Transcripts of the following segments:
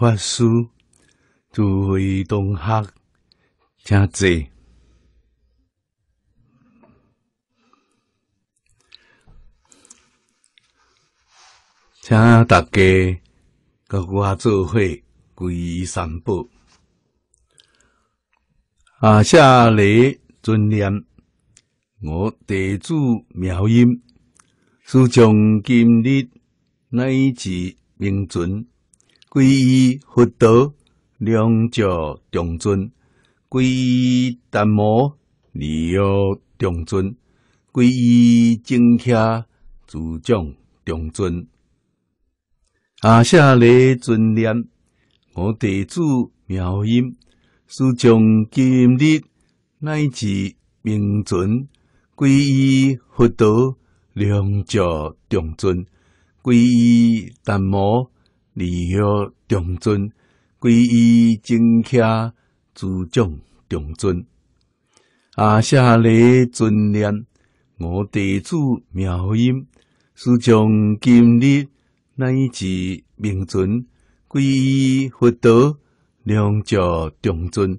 法师，诸位同学，家姐，请大家跟我做会皈依三宝。阿夏雷尊念，我地主妙音，师从今日乃至明尊。皈依佛陀，两脚顶尊；皈依达摩，两腰顶尊；皈依正客，足掌顶尊。阿下礼尊念，我弟子妙音，施将今日乃至明尊，皈依佛陀，两脚顶尊；皈依达摩。礼佛重尊，皈依正教，诸众重尊。阿舍利尊念，我弟子妙音，是从今日乃至明尊，皈依佛陀，两脚顶尊，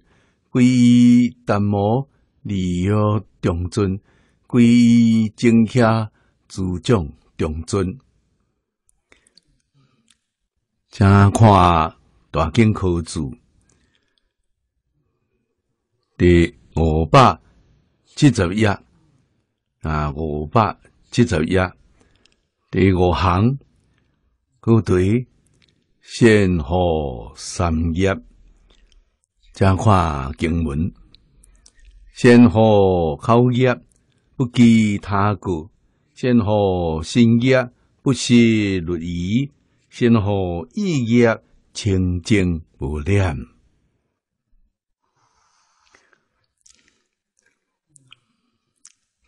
皈依大摩，礼佛重尊，皈依正教，诸众重尊。请看大金口组第五百七十页啊，五百七十页第五行部队先后三页，请看经文先后口页不记他故，先后心页不是律仪。先乎？意业清净无念，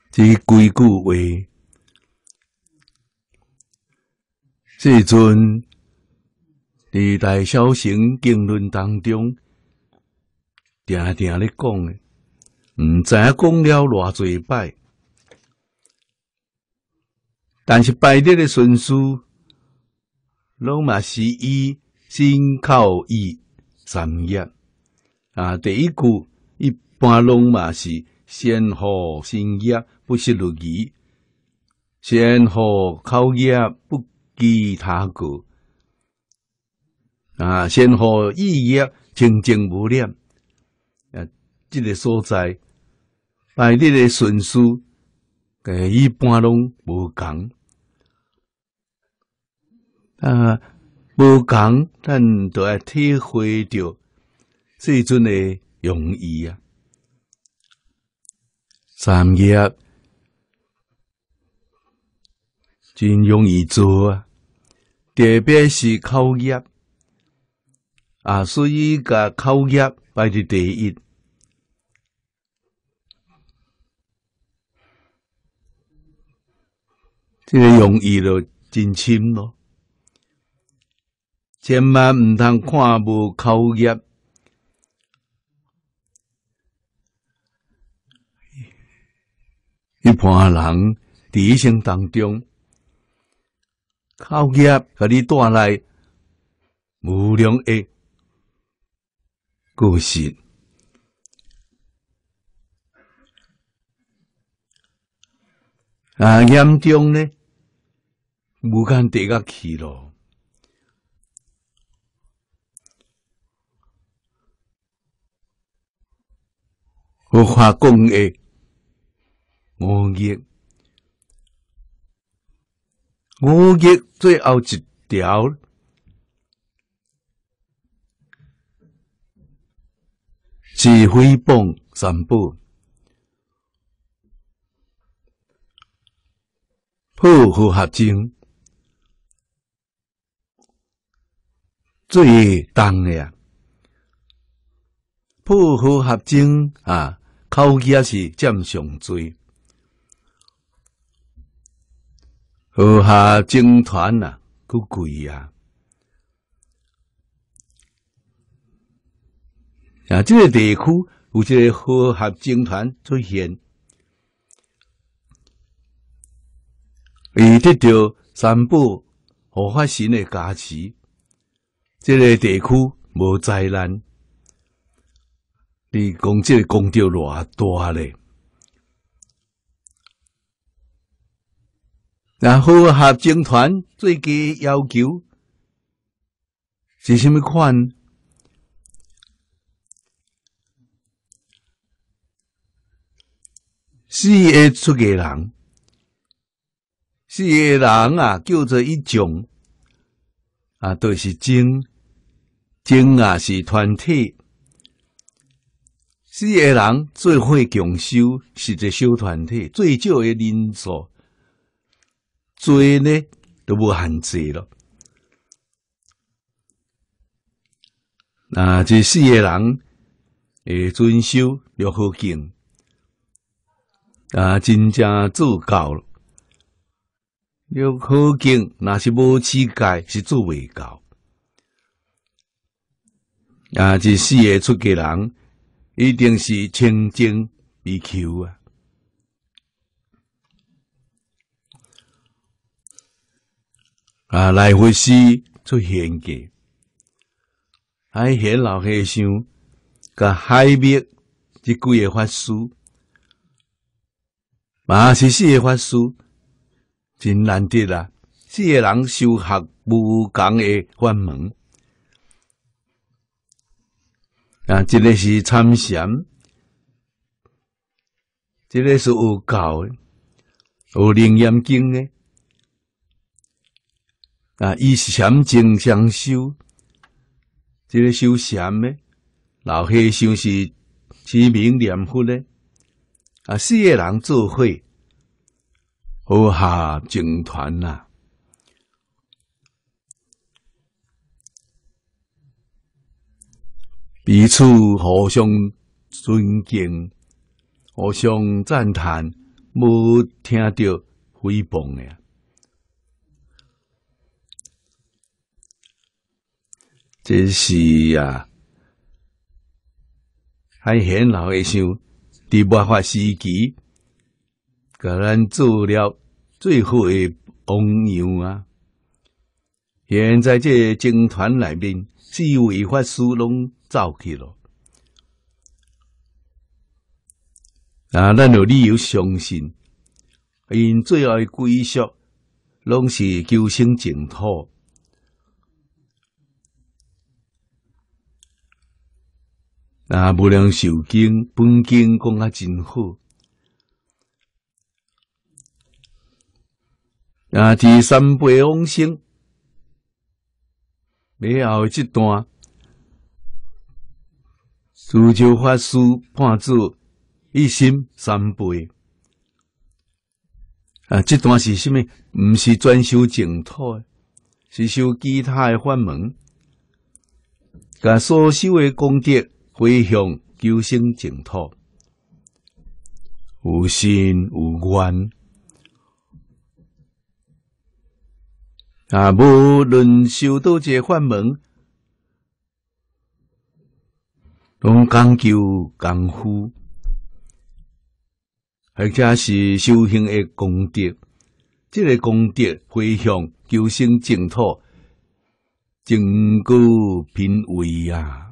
即几句话，这尊《地大小乘经论》当中，定定咧讲诶，毋知影讲了偌侪摆，但是拜日诶顺序拢嘛是伊心靠伊三业啊，第一句一般拢嘛是先学心业，不是如业；先学口业，不记他个啊；先学意业，清净无念啊，这个所在，拜你的顺跟一般拢无共。呃，无共但都要体会到，最尊的容易呀。产业真容易做啊，特别是口业啊，所以甲口业排伫第一。这个容易就真深咯。千万毋通看无口业，一般人伫一生当中，口业甲你带来无量诶故事。啊，严重呢，无间地个去咯。无法讲诶，五劫，五劫最后一条，是诽谤三宝、破和合经最重的呀！破和合经啊！口气也是占上罪。河下征团啊，够贵啊！啊，即个地区有一个河下征团出现，伊得到三宝护法神的加持，即个地区无灾难。你即个工作偌大嘞？然后合政团最低要求是甚么款？四个出个人，四个人啊，叫做一种啊，都是政政啊，是团体。四个人最会共修，是一个小团体，最少的人数，最呢都无限制了。那这四个人会遵守六合敬，啊，真正做到了六合敬，那是无气概，是做未到。啊，这四个出家人。一定是清净比丘啊！啊，来回施出现给，海贤老和尚甲海面，这几个法师，嘛是四个法师，真难得啊！四个人修学无同的法门。啊，这个是参禅，这个是有教的，有灵验经》的。啊，以禅净相修，这个修禅呢，老和尚是持名念佛呢。啊，四个人做会，河下整团呐。彼此互相尊敬，互相赞叹，无听到诽谤呀！这是呀，还显老一兄伫文法时期，甲咱做了最好的榜样啊！现在这军团内面，四位法师拢。啊！咱有理由相信，因最后的归宿，拢是救生净土。啊，无量寿经、本经讲啊，真好。啊，第三八王生，最后这段。如就发誓，判除一心三倍。啊！这段是虾米？不是专修净土，是修其他的法门。把所修的功德回向求生净土，有心有愿啊！无论修多者法门。讲究功夫，或者是修行的功德，这个功德回向求生净土，真高品位啊！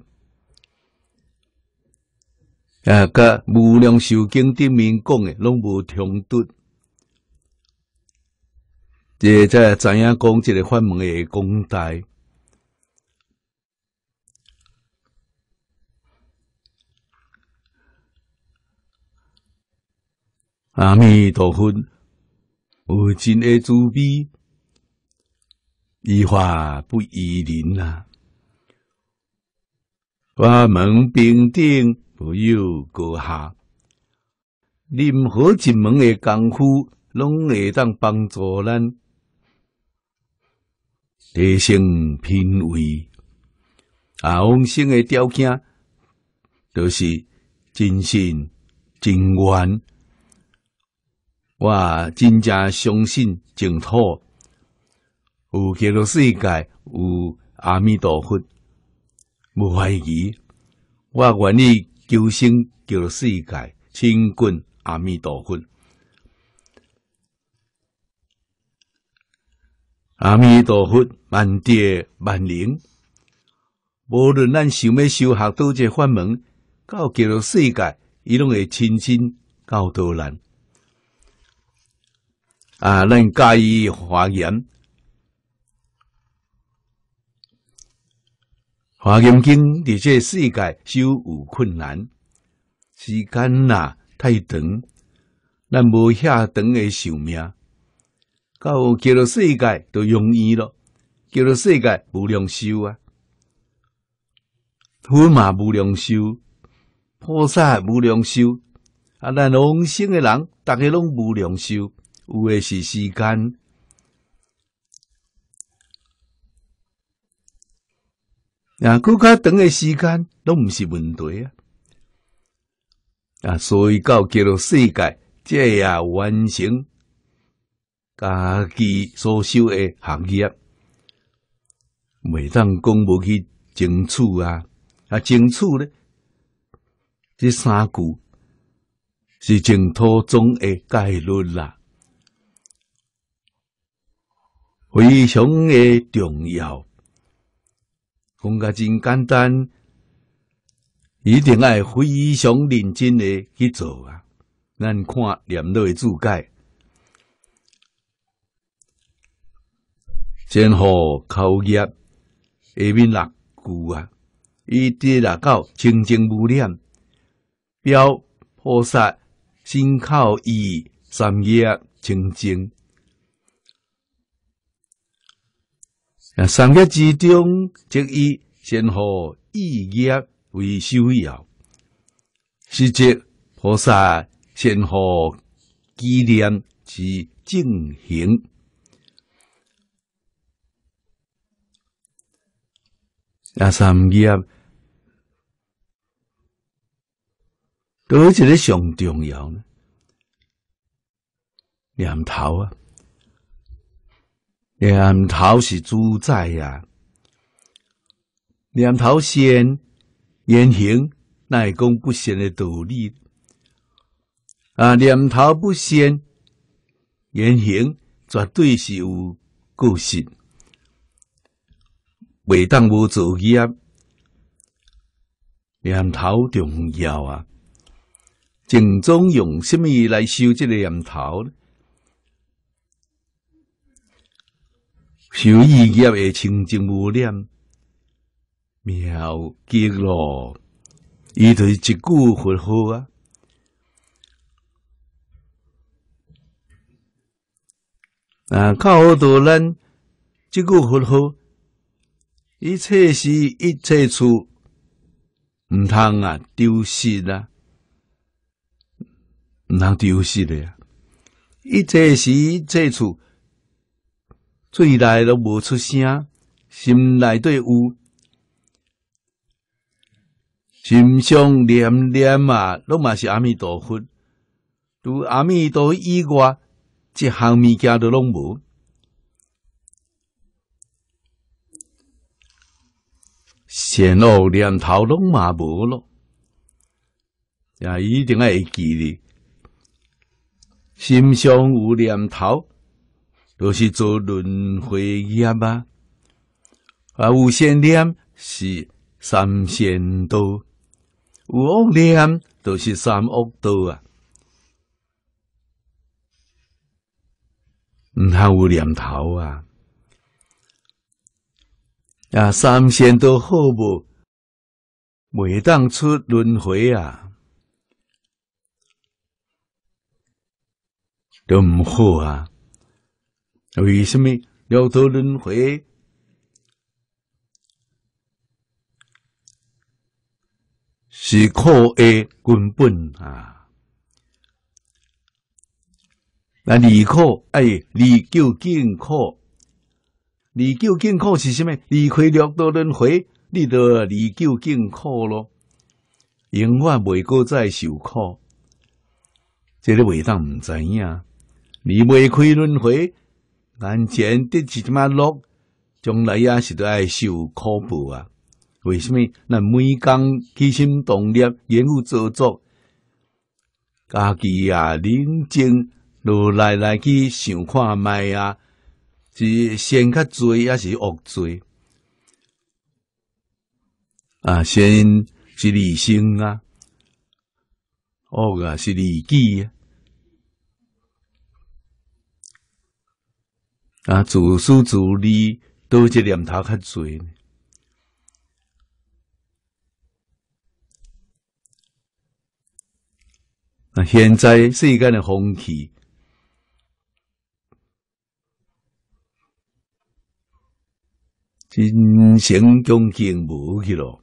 啊，甲无量寿经顶面讲的拢无冲突。现在知影讲这个法门的功德。阿弥陀佛，无尽的慈悲，一化不一人啊！法门平等，不有高下。任何一门的功夫，拢会当帮助咱提升品味。啊，往生的条件，就是真心真愿。我真正相信净土，有极乐世界，有阿弥陀佛，无怀疑。我愿意求生，极乐世界亲近阿弥陀佛。阿弥陀佛，万德万灵，无论咱想要修学，多个法门，到极乐世界，伊拢会亲身教导咱。啊！咱加以华严，华严经伫这世界修有困难，时间呐太长，咱无遐长诶寿命，到叫做世界都容易咯，叫做世界无量寿啊，佛嘛无量寿，菩萨无量寿，啊！咱往生诶人，逐个拢无量寿。有诶，是时间啊，搁较长诶，时间拢毋是问题啊！啊，所以到叫做世界，这也完成家己所修诶行业，未当讲无去争取啊！啊，争取咧，即三句是净土中诶戒律啦。非常的重要，讲个真简单，一定爱非常认真诶去做啊！咱看念到的注解，真后口业下面六句啊，伊在六个清净无念，标菩萨心口意三业清净。啊，三业之中，即以先后意业为首要，是即菩萨先后纪念之正行。啊，三业，哪一个上重要呢？念头啊！念头是主宰呀，念头先言行，会讲不先的道理。啊，念头不先言行，绝对是有个性，未当无主意啊，念头重要啊，正宗用什么来修这个念头呢？修意业而清净无念，妙极咯！伊对一句佛号啊，啊，靠好多人，一句佛号，一切事一切处，唔通啊，丢失啦，通丢失的呀，一切事一切处。嘴内都无出声，心内底有，心上念念啊，拢嘛是阿弥陀佛。除阿弥陀以外，一项物件都拢无，善恶念头拢嘛无咯，也一定要会记哩。心上有念头。都是做轮回业啊！啊，有善念是三善道，有恶念都是三恶道啊！唔有念头啊！啊，三善都好无，未当出轮回啊，都唔好啊！为什么要做轮回是苦的根本啊？那离苦哎，离究竟苦，离究竟苦是虾米？离开六道轮回，你就离究竟苦咯，永远袂搁再受苦。这个未当唔知影，离袂开轮回。眼前得一芝麻落，将来也是爱受苦报啊！为什么？咱每工起心动念，言有造作，家己啊冷静，来来去想看卖啊，是先较做也是恶做啊！先是利生啊，恶啊是利己啊。啊，自私自利，多只念头较侪。啊，现在世间的风气，真心恭敬无去咯。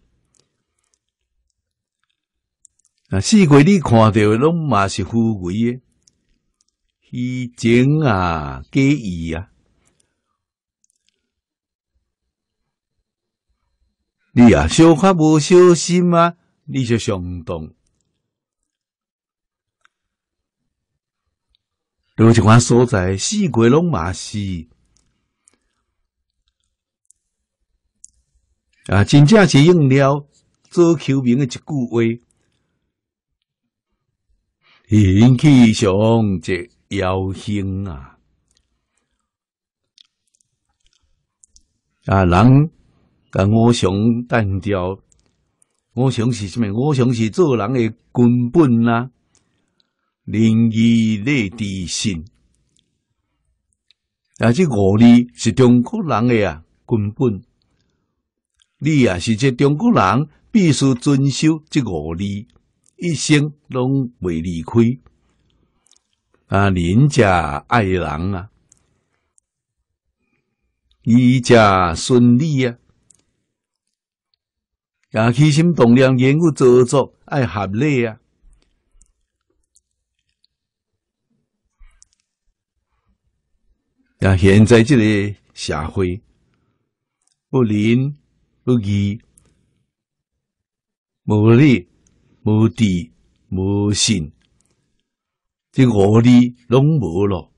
啊，四季你看到拢嘛是富贵的，以前啊，假意啊。你啊，小可无小心啊，你就上当。有一款所在，四季拢嘛是啊！真正是用了做球迷的一句话：“引起上即妖星啊！”啊，人。甲五想单调，五想是啥米？五想是做人诶根本啊，仁义礼智信。啊，这五字是中国人诶啊根本，你啊是这中国人必须遵守这五字，一生拢未离开啊，仁者爱人啊，伊家顺利啊。啊，起心动念，言语造作，爱合理啊！啊，现在这个社会，不仁不义，无利无智无信，这五力拢无了，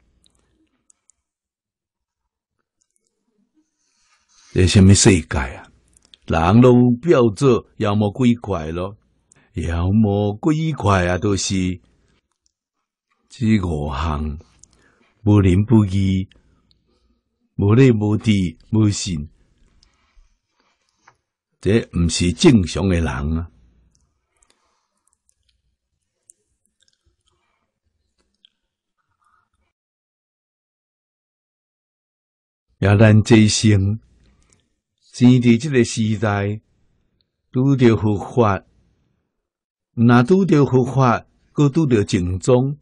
这什么世界啊？人路飙车，妖魔鬼怪咯，妖魔鬼怪啊，都是这五行，不仁不义，无理无地，不信，这不是正常的人啊！也咱这一生。现伫即个时代，拄着佛法，若拄着佛法，搁拄着正宗，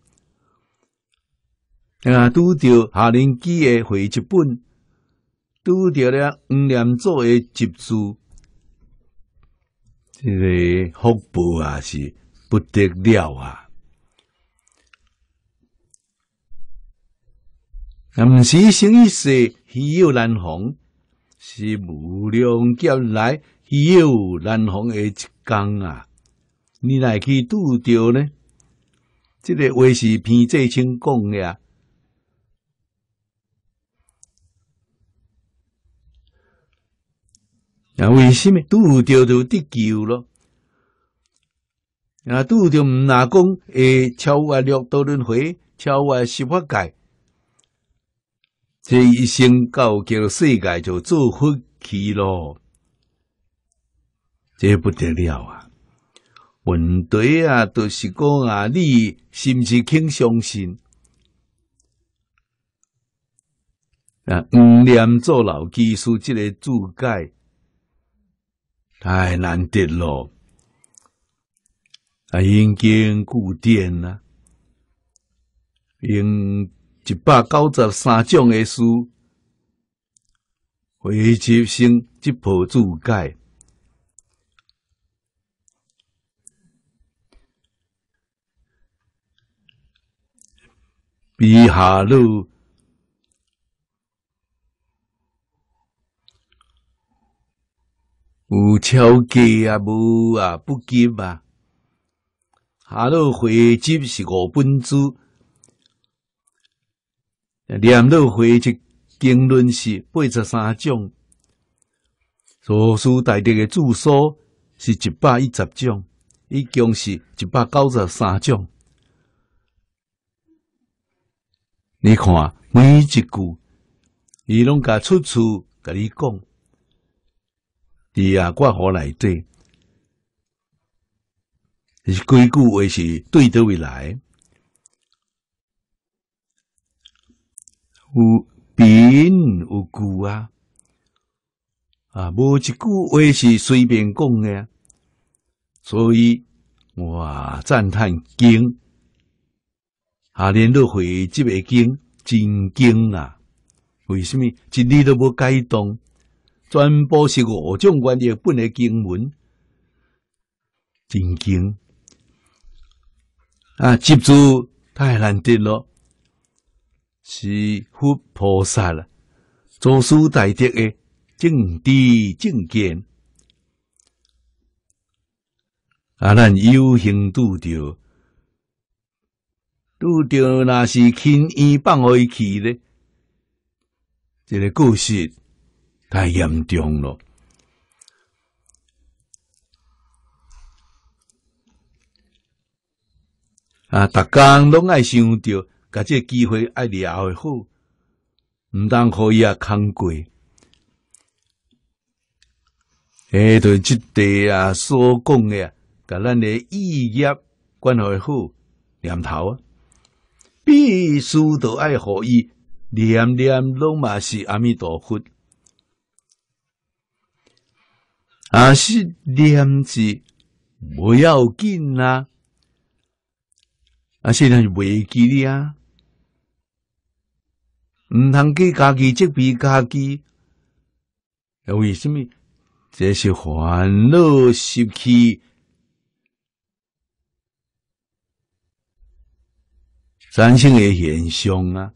啊，拄着夏年居的回一本，拄着了黄连祖的集注，这个福报啊，是不得了啊！毋是生与死，喜有难逢？是无量劫来，有难逢的一天啊！你来去拄着呢？这个话是偏济清讲啊。那为什么拄着就得救咯？啊，拄着唔拿讲会超越六道轮回，超越十法界。这一生告给世界就做福气咯，这不得了啊！问题啊，就是讲啊，你是不是肯相信啊？五念做老技术，这个注解太难得了，啊，应经固电已经一百九十三种的书，回执生即破注解。比下路有超级啊，无啊，不急啊。下路回执是五本书。两道会集经论是八十三种，所书大地的住所是一百一十种，一共是一百九十三种。你看每一句，伊拢甲出处，甲你讲，伫啊挂号内底，是几句话是对得未来？有凭有据啊！啊，无一句话是随便讲的啊，所以，我赞叹经啊，连都会即个经真经啊。为什么一字都无改动？全部是五种观念本的经文，真经啊，记住太难得了。是佛菩萨了，祖师大德的正知正见啊！咱有幸拄着，拄着那是轻易放回去的。这个故事太严重了啊！逐工拢爱想着。甲即个机会爱抓会好，毋通互伊啊，看过。诶，对，即地啊，所讲诶，甲咱诶意业关系好念头啊，必须都爱互伊念念拢嘛是阿弥陀佛。啊，是念字不要紧啊，啊，是能未记的啊。毋通去家己，即备家己，为什么？这是烦恼习气，产生诶现象啊！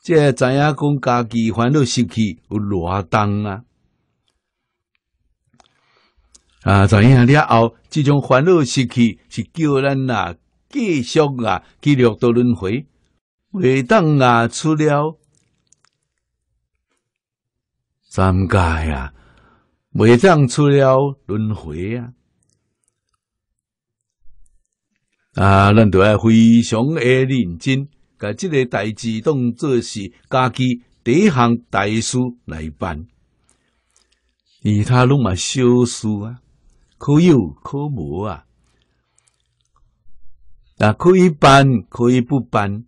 这知影讲？家己烦恼习气有偌重啊！啊，知影了后，即种烦恼习气是叫咱啊，继续啊，去续多轮回。袂当啊，出了三界啊，袂当出了轮回啊！啊，咱都要非常诶认真，甲这个代志当作是家己第一项大事来办。其他拢嘛小事啊，可有可无啊。那可以办，可以不办。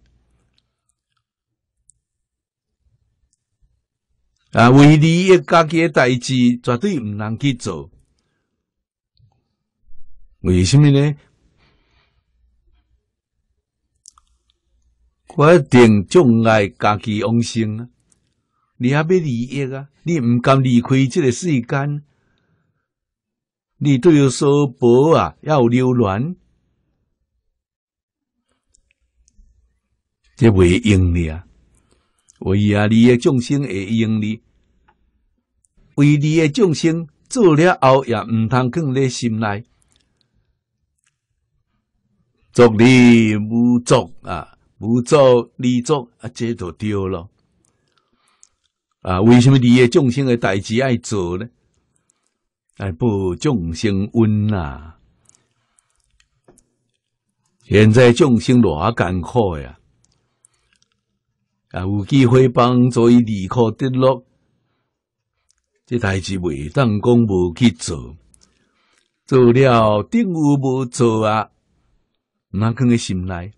啊，为利益家己诶代志，绝对毋通去做。为虾米呢？我定障碍家己往生啊！你也要利益啊！你毋甘离开即个世间，你都要所薄啊，要留恋，即袂用你啊！为啊，你诶众生会用你。为你诶众生做了后，也毋通放咧心内。作你无做啊，无做你做啊，这都对咯。啊，为什么你诶众生诶代志爱做呢？爱报众生恩啊！现在众生偌艰苦呀！啊，有机会帮助伊离苦得乐。这代志袂当讲无去做，做了定于无做啊！通肯个心内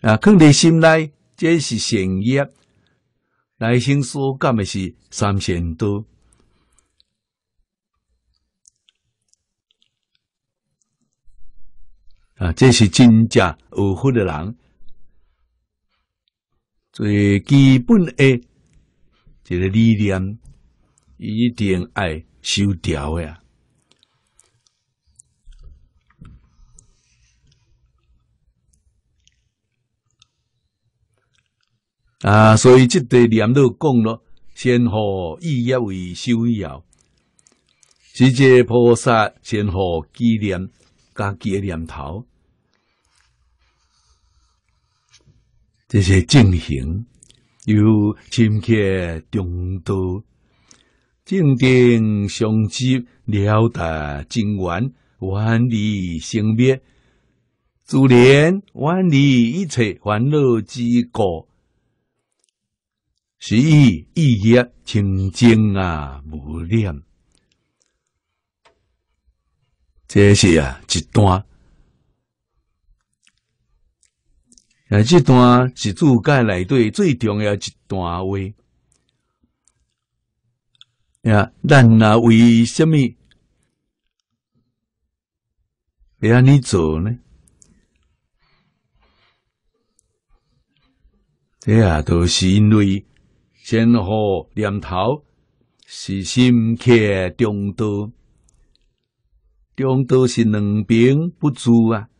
啊？伫心内，这是善业，内心所感的是善行多啊！这是真正有福的人。最基本的一个理念，一定爱修条呀！啊，所以即个念有讲了，先互意业为修要？世界菩萨先互纪念家己的念头？这些正行，由深刻中多正定相接了达精元，万里生灭，自然万里一切烦恼之故，是以意业清净啊无念。这是啊一段。这段是主教内对最重要一段话呀，咱那为什么安尼做呢？这也都是因为先后念头是心刻中多，中多是两边不足啊。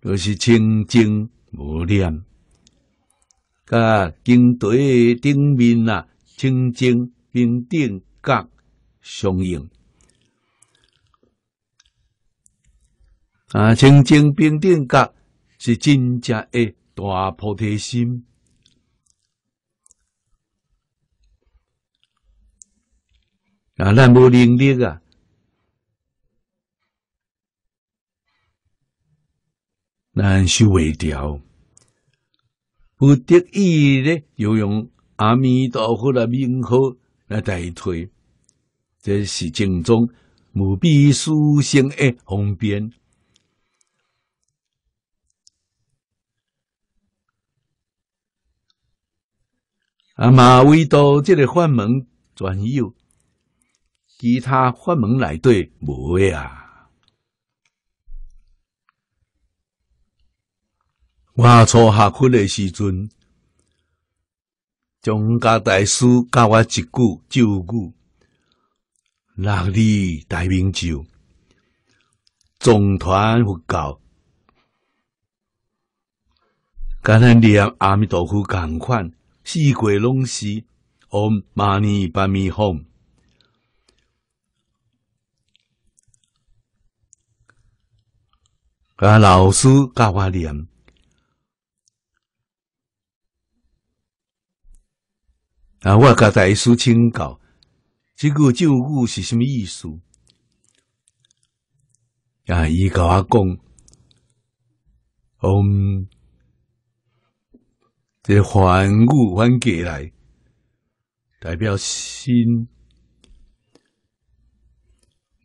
这是清净无念，甲经台诶顶面啊，清净平等觉相应。啊，清净平等觉是真正的大菩提心。啊，咱无能力啊，难修未调，不得已咧，要用阿弥陀佛的名号来代替，这是正宗无比殊胜的方便。阿马威多，这个法门专有，其他法门来对无呀。我初下课的时阵，蒋家大师教我一句、九句，六字大明咒，总团佛教，跟咱念阿弥陀佛同款，四季拢是我玛尼把咪哄。跟老师教我念。啊！我甲大师请教，这句咒语是什么意思？啊，伊甲我讲，嗯，这梵语翻过来，代表心。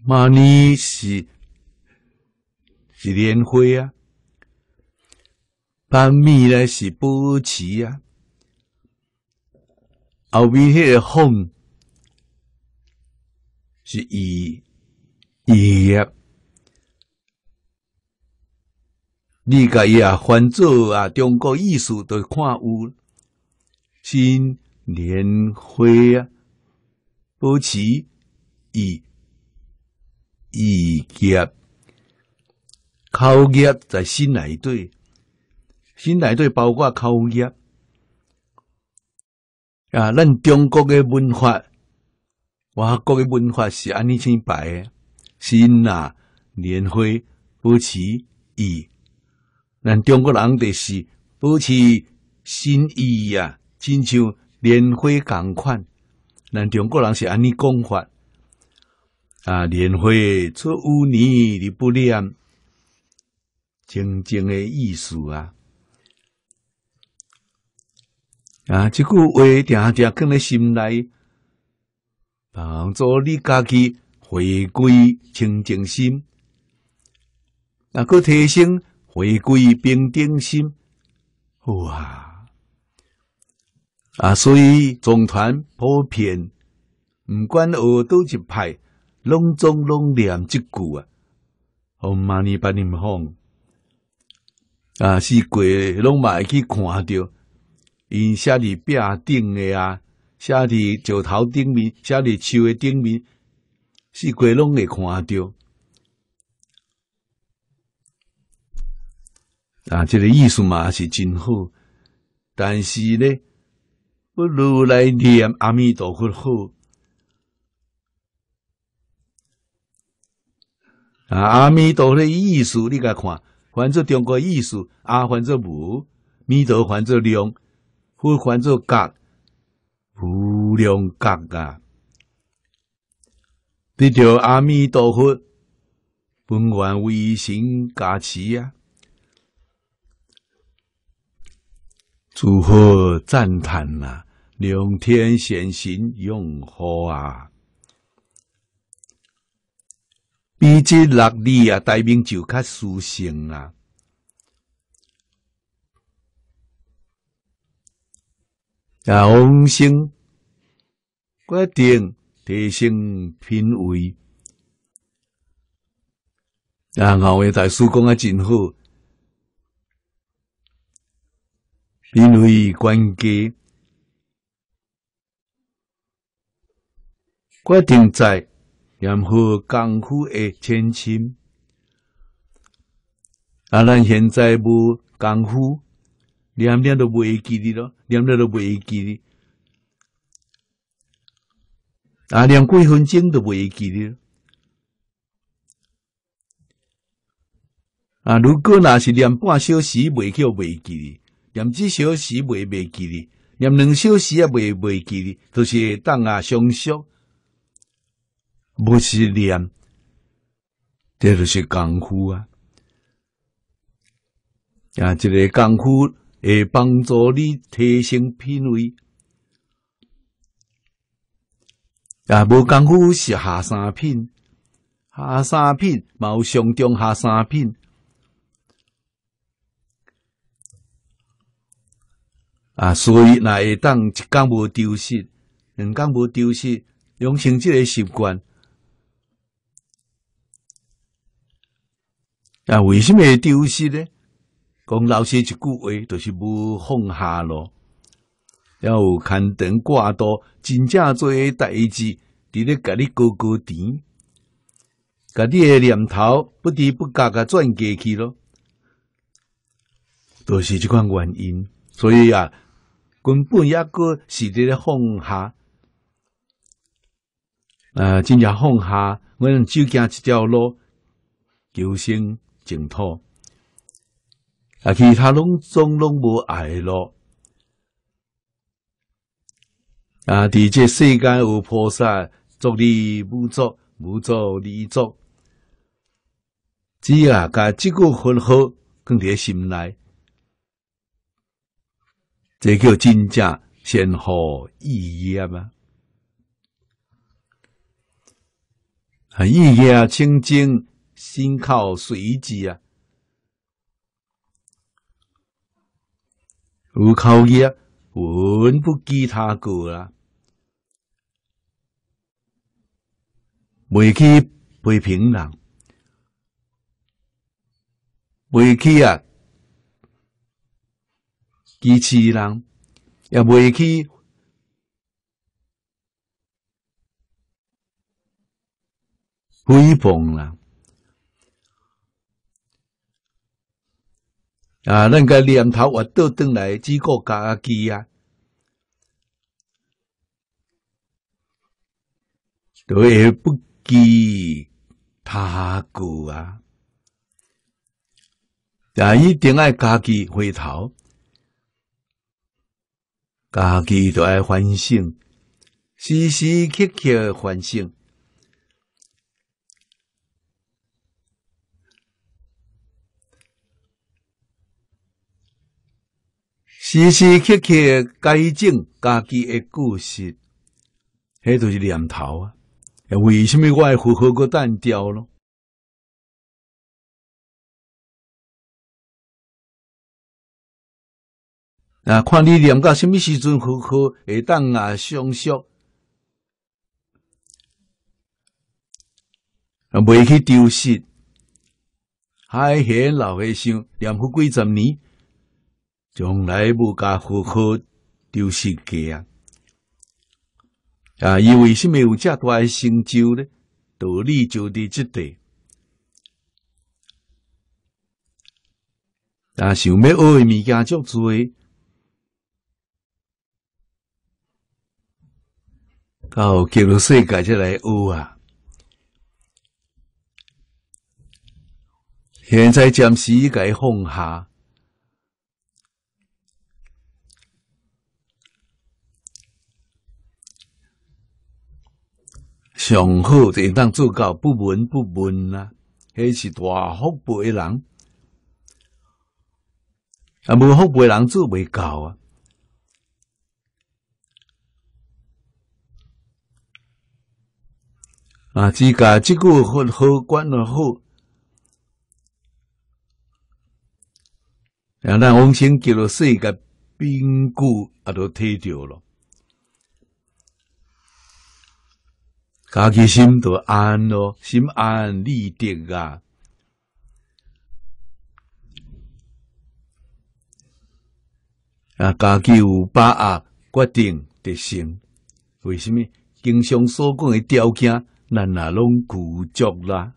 玛尼是是莲花，啊，班米呢是波奇啊。后面迄个“凤”是“意意”字，你伊啊翻作啊？中国意思都看有，心莲花、保持意意结，口结在心内底，心内底包括口结。啊！咱中国嘅文化，外国嘅文化是安尼清白嘅，是哪莲花、保持意。咱中国人就是保持心意啊，亲像莲花共款。咱中国人是安尼讲法啊，莲花出污泥而不染，清正诶意思啊。啊，即句话定定放咧心内，帮助你家己回归清净心，啊，佮提升回归平等心，哇！啊！所以总团普遍，唔管学倒一派拢总拢念即句啊，嘛，你尼你念哄，啊，是鬼拢买去看着。因写伫壁顶个啊，写伫石头顶面，写伫树诶顶面，四界拢会看着。啊，这个意思嘛是真好，但是呢，不如来念阿弥陀佛好。啊，阿弥陀的意思，你甲看，反正中国意思啊，反正无弥陀，反正亮。不还做恶，无量恶啊！得着阿弥陀佛，本愿威神加持啊！祝贺赞叹啊，两天善神拥护啊！比迹六字啊，大名就较殊胜啊！啊！用决定提升品味。然后诶，大师讲啊，真好，因为关键决定在任何功夫诶前亲。啊！咱现在无功夫。念念都袂记得咯，念念都袂记得，啊，念几分钟都袂记得啊，如果那是念半小时袂叫袂记得，念几小时袂袂记得，念两小时也袂袂记得，都是当啊，上熟，不是念，这就是功夫啊，啊，这个功夫。会帮助你提升品味，啊，无功夫是下三品，下三品、毛上中下三品，啊，所以那会当一讲无丢失，两讲无丢失，养成这个习惯，啊，为什么会丢失呢？讲老师一句话，就是不放下咯。要看灯挂多，真正做诶代志，伫咧甲你哥哥甜，甲你诶念头不知不觉甲转过去咯。都是即款原因，所以啊，根本抑个是伫咧放下。呃，真正放下，阮们就加一条路，求生净土。啊，其他拢总拢无爱咯。啊，伫即世间有菩萨，作你无作，无作你作，只要甲这个分好，放得心来，这叫真正先好意业嘛。啊，意业清净，心靠随机啊。有靠业，稳不记他个啦，未去批评人，未去啊，支持人，也未去诽谤人。啊，咱个念头我倒转来只个家己啊，对，不记他过啊，啊，一定爱家己回头，家己都要反省，时时刻刻反省。时时刻刻改正家己的故事，迄著是念头啊！为什么我会符合个单调咯？啊，看你念到什么时阵符合会当啊，成熟啊，袂去丢失，海贤老和想念佛几十年。从来无甲好好丢失家啊！伊为什么有遮大诶成就咧？道理就伫即地。啊，想要学诶物件足多，到极乐世界才来学啊！现在暂时该放下。上好就会当做到不闻不问啦，迄是大福报诶人，啊，无福报诶人做未到啊。啊，只甲即句好，好管了好，啊，咱王先叫做世界兵故，啊，都提着了。家己心都安咯，心安理得啊！啊，家己有把握决定得先，为什么？经常所讲的条件，咱也拢拒绝啦。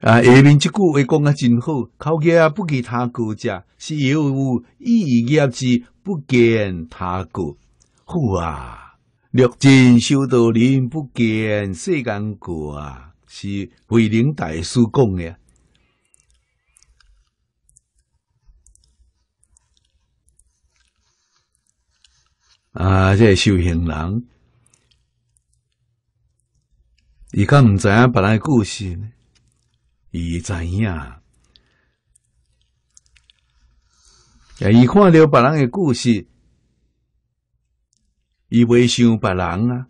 啊！下面即句话讲啊，真好。口业不给他顾家，是要有意业志，不见他顾。好啊，六斤修道人不见世间果啊，是慧能大师讲的啊。这个、修行人，伊敢毋知影别人的故事呢？伊知影。啊，伊看到别人的故事，伊未想别人啊，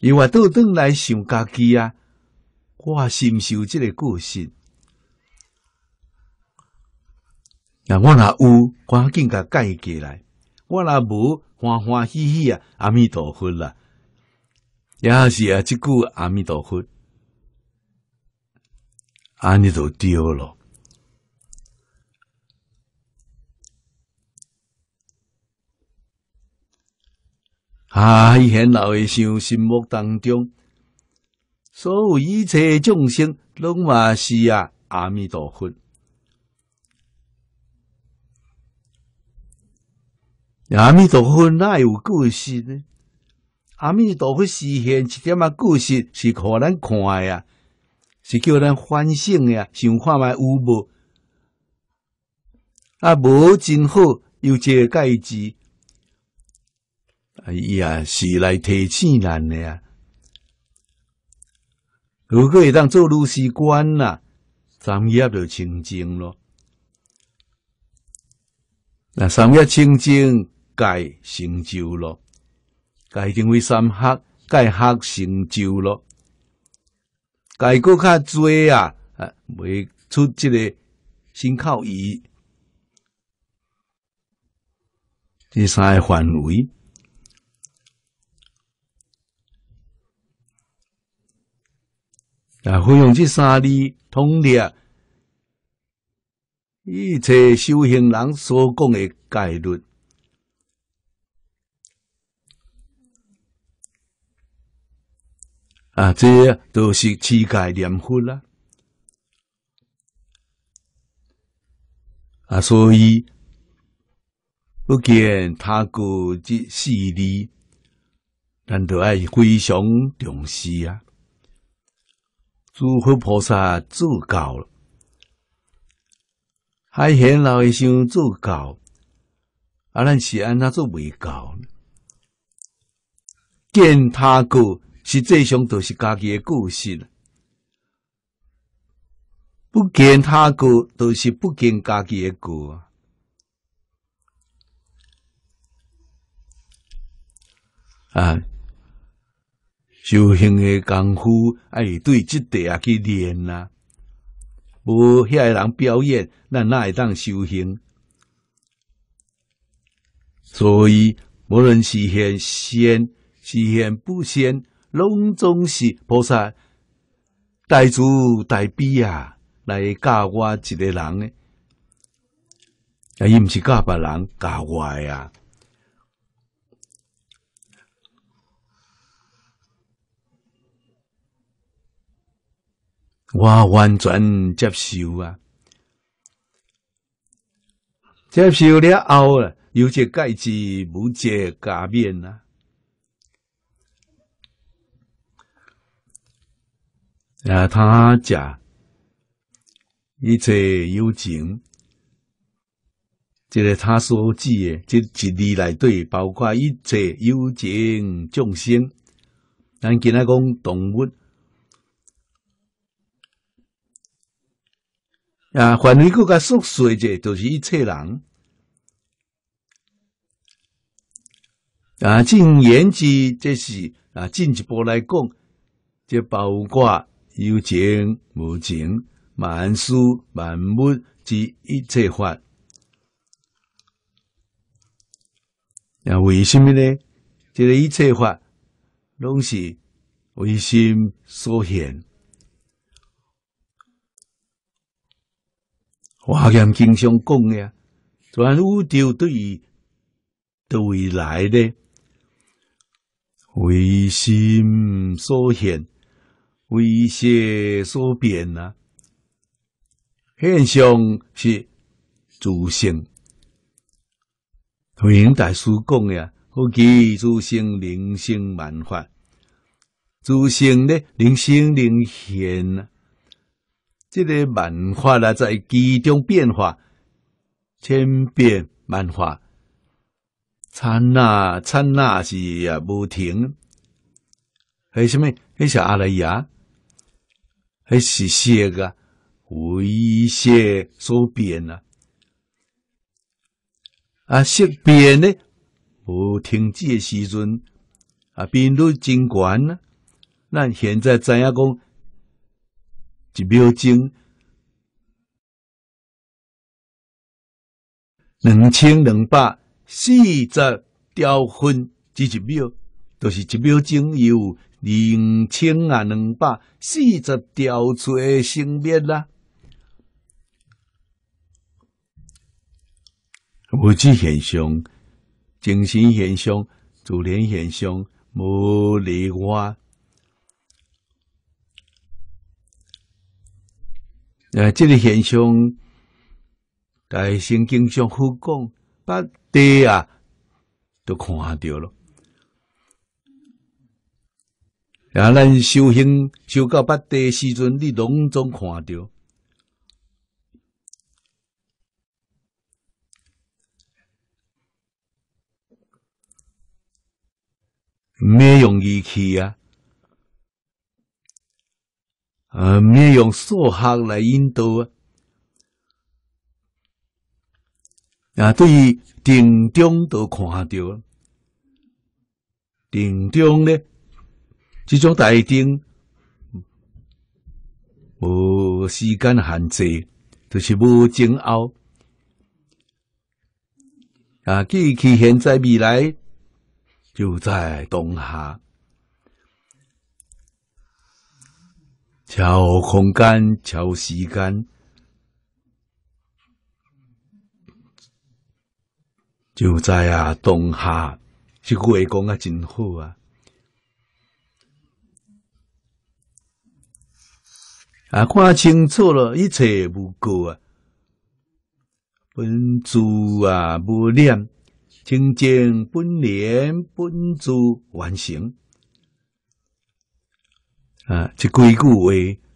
伊话倒转来想家己啊。我心受这个故事。那我若有，赶紧把改过来；我若无，欢欢喜喜啊！阿弥陀佛啦，也是啊，这句阿弥陀佛。阿弥陀第了。啊，伊现老会想，心目当中所有一切众生，拢嘛是啊，阿弥陀佛。阿弥陀佛哪有故事呢？阿弥陀佛实现一点啊故事，是可能看呀。是叫咱反省呀，想看卖有无？啊，无真好，又一个戒啊，哎呀，是来提醒咱的呀。如果会当做律师官呐，三业就清净咯。那三业清净，该成就咯。该定为三学，该学成就咯。改革较多啊，啊，未出即个新靠依，第三个范围，啊，费用这三字统列一切修行人所讲的戒律。啊，这都是乞丐念佛啦！啊，所以不见他国这势力，咱都爱非常重视啊！诸佛菩萨做教了，还显老和尚做教，啊，咱是安那做到教，见他国。实际上都是家己的故事，不见他过都是不见家己过啊！修行的功夫，哎，对，这块啊去练啊，无遐个人表演，咱哪会当修行？所以，无论是现仙，是现不仙。拢总是菩萨、大慈大悲啊，来教我一个人呢。啊，伊毋是教别人教我诶啊。我完全接受啊。接受了后啊，有些戒指一个假面啊。啊，他讲一切有情，即个他说指诶，即一字内底包括一切有情众生。咱今仔讲动物，啊，范围更加缩水者，就是一切人。啊，进言之，即是啊，进一步来讲，即包括。有情无情，万事万物之一切法。那为什么呢？这个一切法拢是唯心所现。我讲经常讲呀，全宇宙对于对未来的唯心所现。为邪所变啊！现象是诸相，慧能大师讲呀，好其诸相，人性万法。诸相咧，人性灵现啊！这个万法啦，在其中变化，千变万化，刹那刹那是也不停。还什么？那是阿赖耶。迄是色个，为色所变啊。啊，色变呢，无停止诶时阵，啊，变率真悬啊。咱现在知影讲？一秒钟，两千两百四十兆分，只一秒，就是一秒钟有。两千啊，两百四十条罪的消灭啦！物质现象、精神现象、自然现象，无例外。那这个现象，大心经常护讲，把德啊都看到了。啊！咱修行修到八地时阵，你拢总看到咩用仪器啊？呃，咩用数学来引导啊？啊，对于定中都看到，定中呢？即种台丁无时间限制，就是无静候。啊！机器现在未来就在当下，超空间、超时间，就在啊！当下这句话讲啊，真好啊！啊，看清楚了，一切无垢啊，本住啊，无念清净本念，本住完成。啊，这几句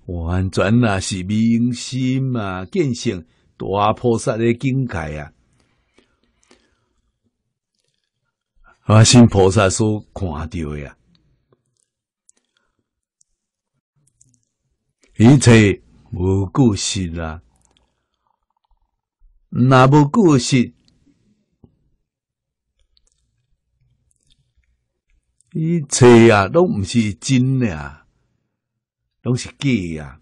话完全啊是明心啊，见性大菩萨的境界啊，阿信菩萨所看到啊。一切无故事啦，那无故事，一切啊，拢唔是真啊，拢是假呀。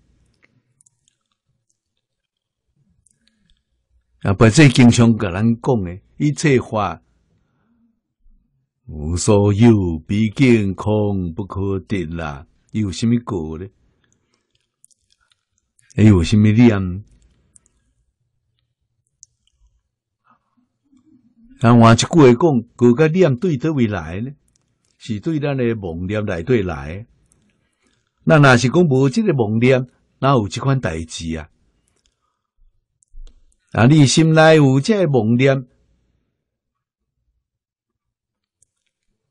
啊，不，是经常给人讲呢。一切话，无所有，毕竟空不可得啦，有甚么果呢？哎呦，什么念？那换一句话讲，各个念对倒未来呢？是对咱的妄念来对来。那若是讲无即个妄念，哪有即款代志啊？啊，你心内有即个妄念，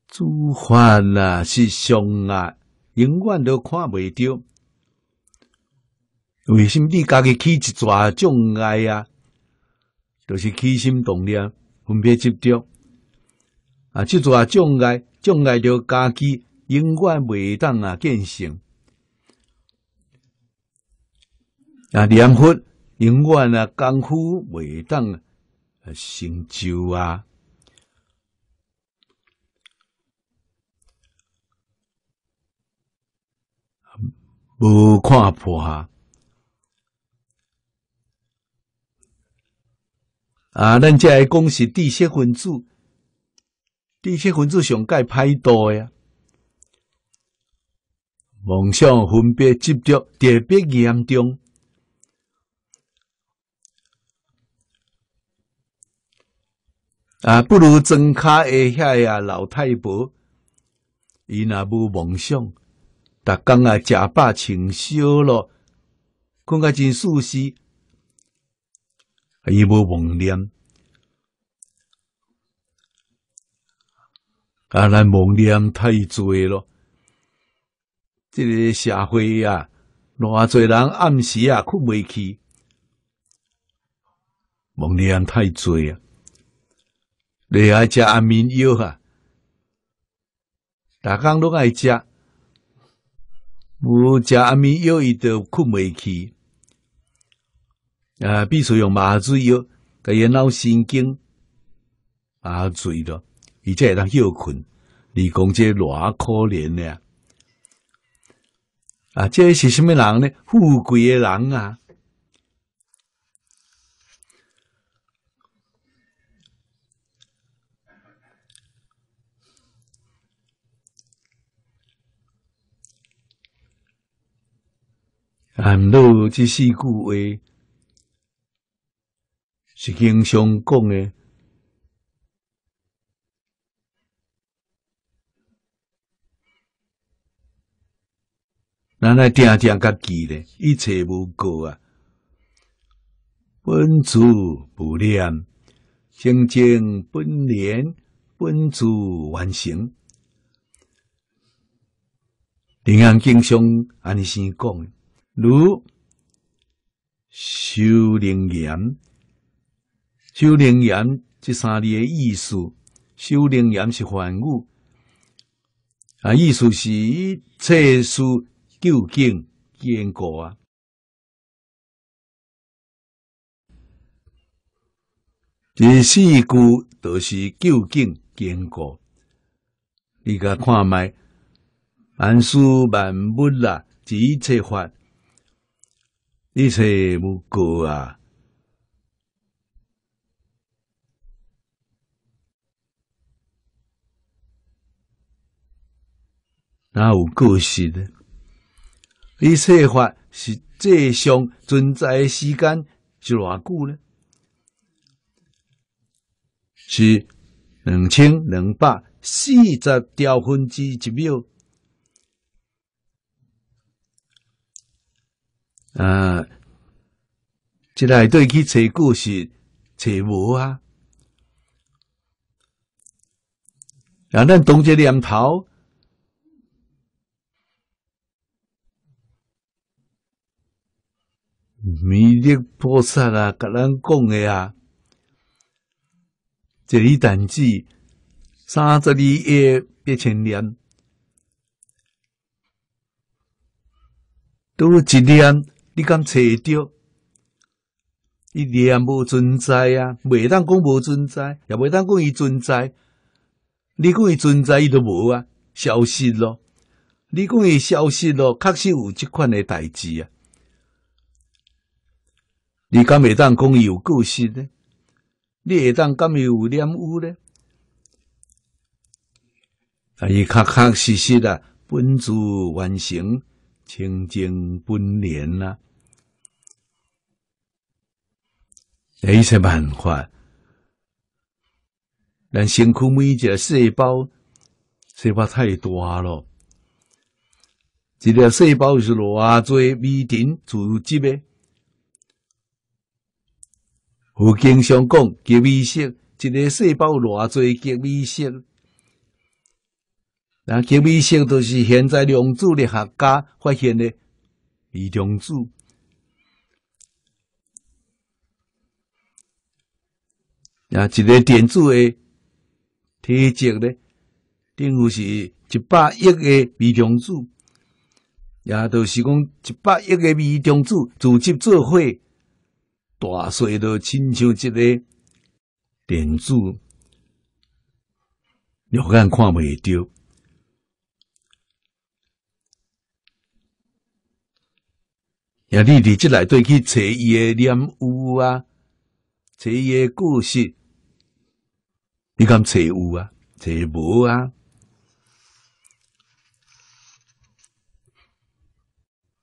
诸幻啊是相啊，永远都看未着。为什么你家己起一撮障碍啊？著是起心动念，分别执着啊！即撮障碍，障碍着家己永远袂当啊，建行啊，念佛永远啊，功夫袂当啊，成就啊，无看破啊！啊，咱这还讲是知识分子，知识分子上盖歹多呀！梦想分别执着特别严重啊，不如装卡的遐呀老太婆，伊若无梦想，逐工啊食饱穿烧咯，困觉真舒适。伊无梦念，啊，咱梦念太侪咯。这个社会啊，偌侪人暗时啊困未去，梦念太侪啊。你爱食安眠药啊？逐工拢爱食，无食安眠药伊都困未去。啊，必须用麻醉药，给伊脑神经麻醉了，才会人休困，你讲这偌可怜呢？啊，这是什么人呢？富贵的人啊！啊，俺路即事句话。是经常讲的，咱来定定家记咧，一切无过啊，本主不念，清净本念，本主完成。另外，经常安尼先讲，如修灵严。修灵严这三字的意思，修灵严是凡物啊，意思是一测事究竟坚固啊。第四句就是究竟坚固，你甲看卖万事万物啦，一切法，一切无过啊。哪有故事呢？伊说法是这上存在的时间是偌久呢？是两千两百四十条分之一秒啊！即内对去找故事，找无啊！啊，咱动只念头。弥勒菩萨啊，甲咱讲诶啊，这里胆子，三十二也八千年，都一年，你敢找着？伊连无存在啊，未当讲无存在，也未当讲伊存在。你讲伊存在，伊都无啊，消失咯。你讲伊消失咯，确实有即款的代志啊。你敢未当讲伊有过失咧？你会当伊有玷污咧？但伊确确实实啊，本自完成，清净本然啦，呢些办法。但身躯每一个细胞，细胞太大咯，一个细胞是偌下微尘组织咩？有经常讲，极微小，一个细胞偌侪极微小。那极微小都是现在量子力学家发现的，微中子。啊，一个电子的体积呢，等于是一百亿个微中子，也都是讲一百亿个微中子组织做会。大水都亲像一个电子，肉眼看未着。也你伫这内底去找伊个念啊，找伊个故事，你敢找有啊？找无啊？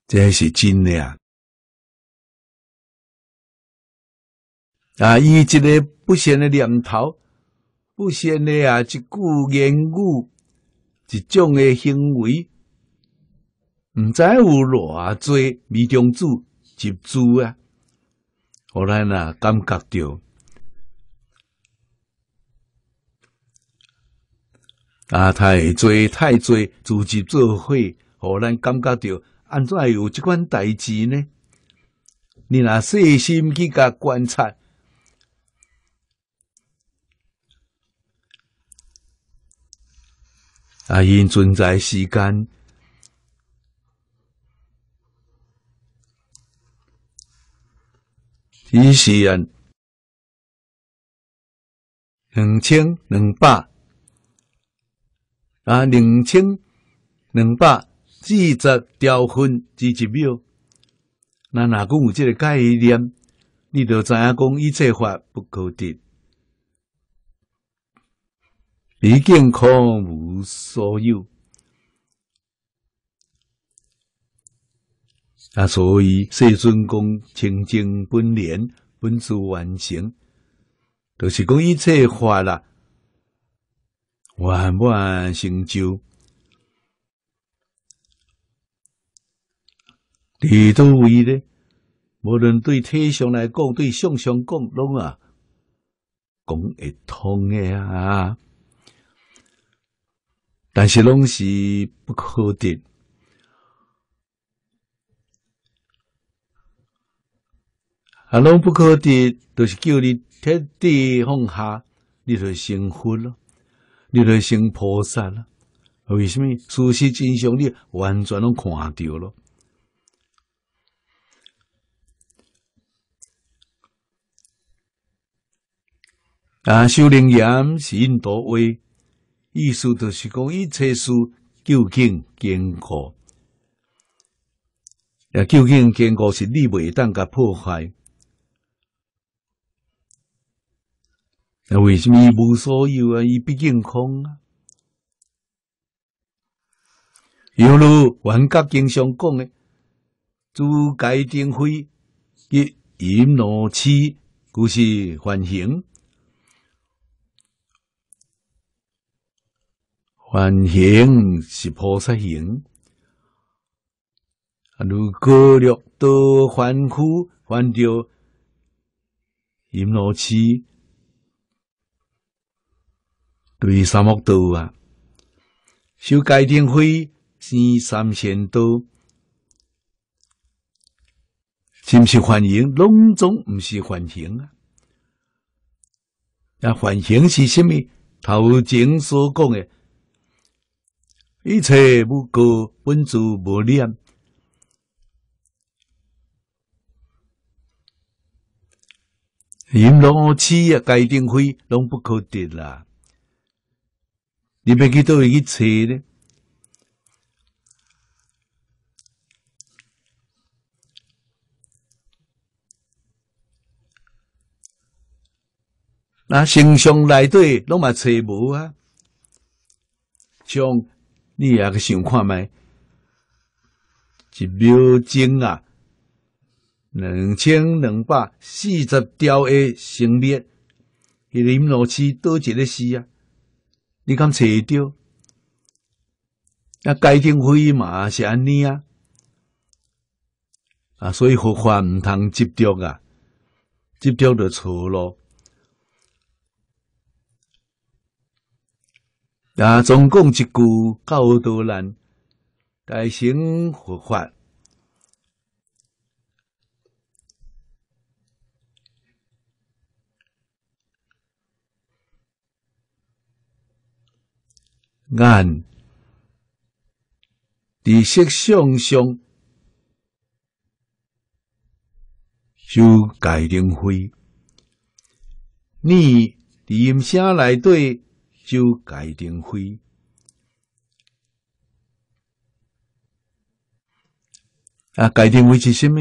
这是真的啊！啊！伊一个不善的念头，不善的啊，一句言语，一种的行为，毋知有偌济迷中子集资啊！互咱啊感觉着啊，太济太济，聚集做伙，互咱感觉着，安怎会有即款代志呢？你若细心去甲观察。啊，因存在时间，伊是啊，两千两百，啊，两千两百四十条分之一秒。那哪讲有这个概念，你就知影讲一切法不可得。比健康无所有，啊！所以世尊讲清净本莲，本自完成，就是讲一切法啦，完满成就。伫多位咧，无论对体上来讲，对相相讲，拢啊，讲会通诶啊。但是拢是不可得。啊，拢不可得，都是叫你彻底放下，你就成佛了，你就成菩萨了。为什么？事实真相你完全拢看着了。啊，修灵岩是印度话。意思就是讲，伊切事究竟坚固，也究竟坚固是你未当甲破坏。那为什么无所有啊？伊毕竟空啊。犹如阮格经常讲诶，诸界定非，一因二器，故是幻形。凡行是菩萨行，阿如果六多凡夫凡掉，因落去对三恶道啊？修戒定慧，生三善道，是不是凡行？拢总不是凡行啊！那凡行是甚么？头前所讲的。一切不垢，本自无念。云龙起啊，盖顶飞，龙不可得啦！你别去多去吹呢。那形象来对，龙嘛吹不啊？像。你阿个想看卖？一秒钟啊，两千两百四十条的性命，去临老区多一个死啊！你敢找着？啊，街灯灰嘛是安尼啊！啊，所以佛法唔通执着啊，执着就错咯。那总共一句教导人，大乘佛法，眼利色相上，修改定慧，你临下来对。就改定慧啊！改定慧是甚么？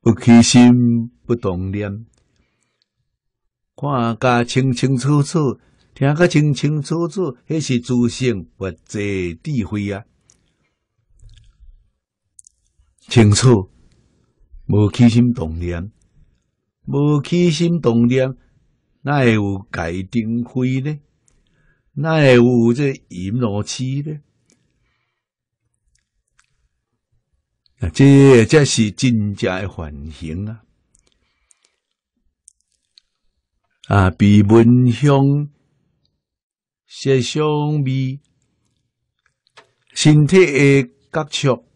不开心，不动念，看个清清楚楚，听个清清楚楚，那是诸相或自地灰啊！清楚。无起心动念，无起心动念，哪会有改定慧呢？哪会有这引罗池呢？啊，这这是真正的反省啊！啊，被闻香，舌香味，身体的感触。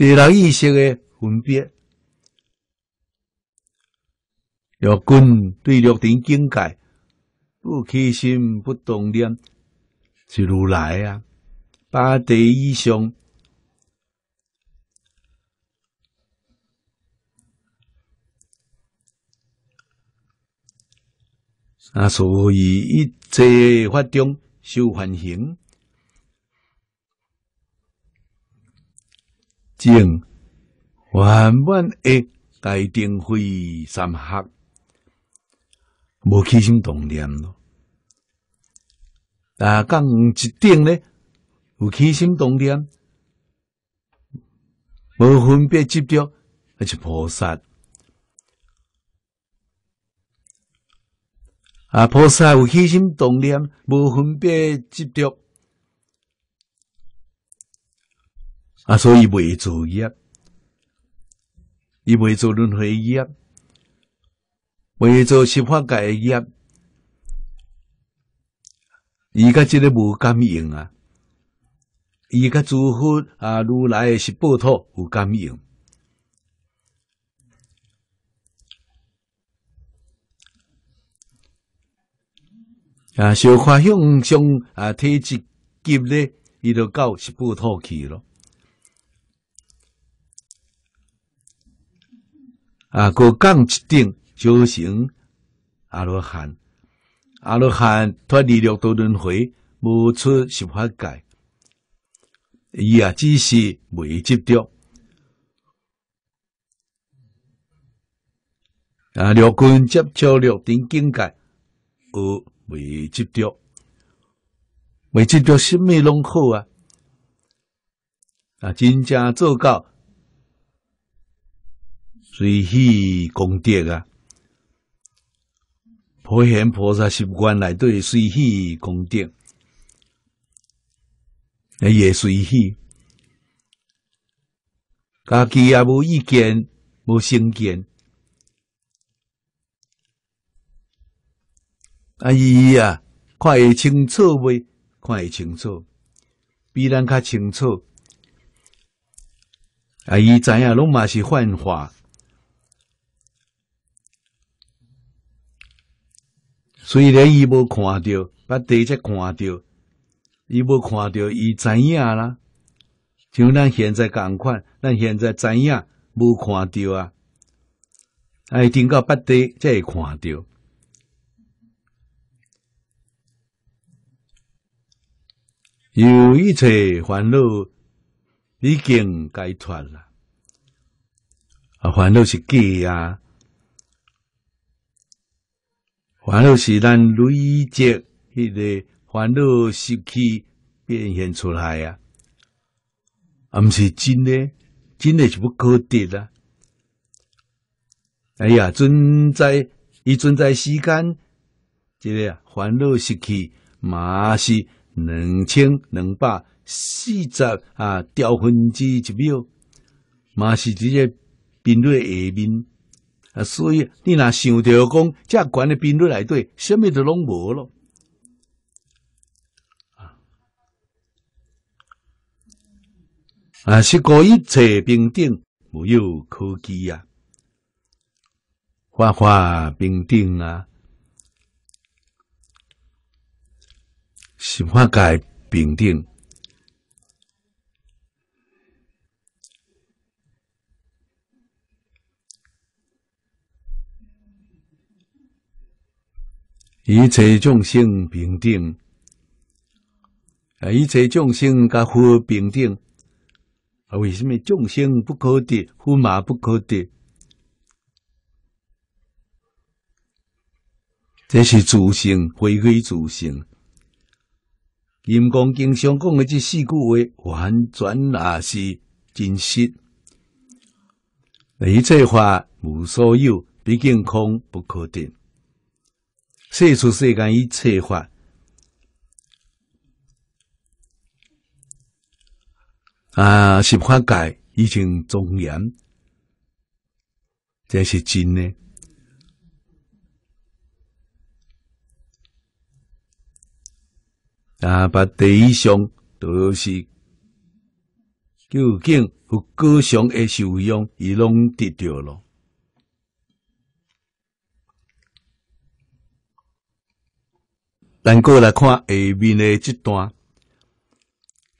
第六意识的分别，六根对六尘境界不起心、不动念，是如来啊！八地以上，那所以一切法中修幻行。正万万诶，该定会三合，无起心动念咯。啊，刚一定呢？有起心动念，无分别执着，那是菩萨。啊，菩萨有起心动念，无分别执着。啊，所以未做业，伊袂做轮回业，未做十法界业，伊甲即个无感应啊！伊甲祝福啊，如来是报托有感应。啊，小化向上啊，体质极咧，伊就到十不托去咯。啊，果降一定修行，阿罗汉，阿罗汉脱离六道轮回，无出十法界，伊啊只是未执着。啊，六根接触六顶境界，而未执着，未执着什么拢好啊？啊，真正做到。随喜功德啊！普贤菩萨习惯来对随喜功德，也随喜，家己也无意见，无成见。啊伊啊，看会清楚未？看会清楚，比咱较清楚。啊伊知影拢嘛是幻化？虽然伊无看着，把地才看着，伊无看着，伊知影啦？像咱现在共款，咱现在知影无看着啊？哎，等到把地会看着。有一切烦恼已经解脱了。啊，烦恼是假啊！烦恼是咱累积迄个烦恼时气变现出来啊，啊，毋是真诶，真诶是不可敌啦。哎呀，存在伊存在时间，即个烦恼时气嘛是两千两百四十啊，兆分之一秒，嘛是即个频率下面。啊，所以你若想着讲，悬诶的率来底，什么都拢无了。啊，是故一切兵定，没有可技啊。画画兵定啊，是一切众生平等，啊！一切众生甲佛平等，啊！为什么众生不可得，佛嘛不可得？这是自性回归自性。金刚经上讲的这四句话，完全也是真实。一切法无所有，毕竟空不可得。四处世间已策划啊，新法界已经庄严，这是真的啊！把第一箱都是究竟和高项的修养，伊拢得着了。咱过来看下面的这段：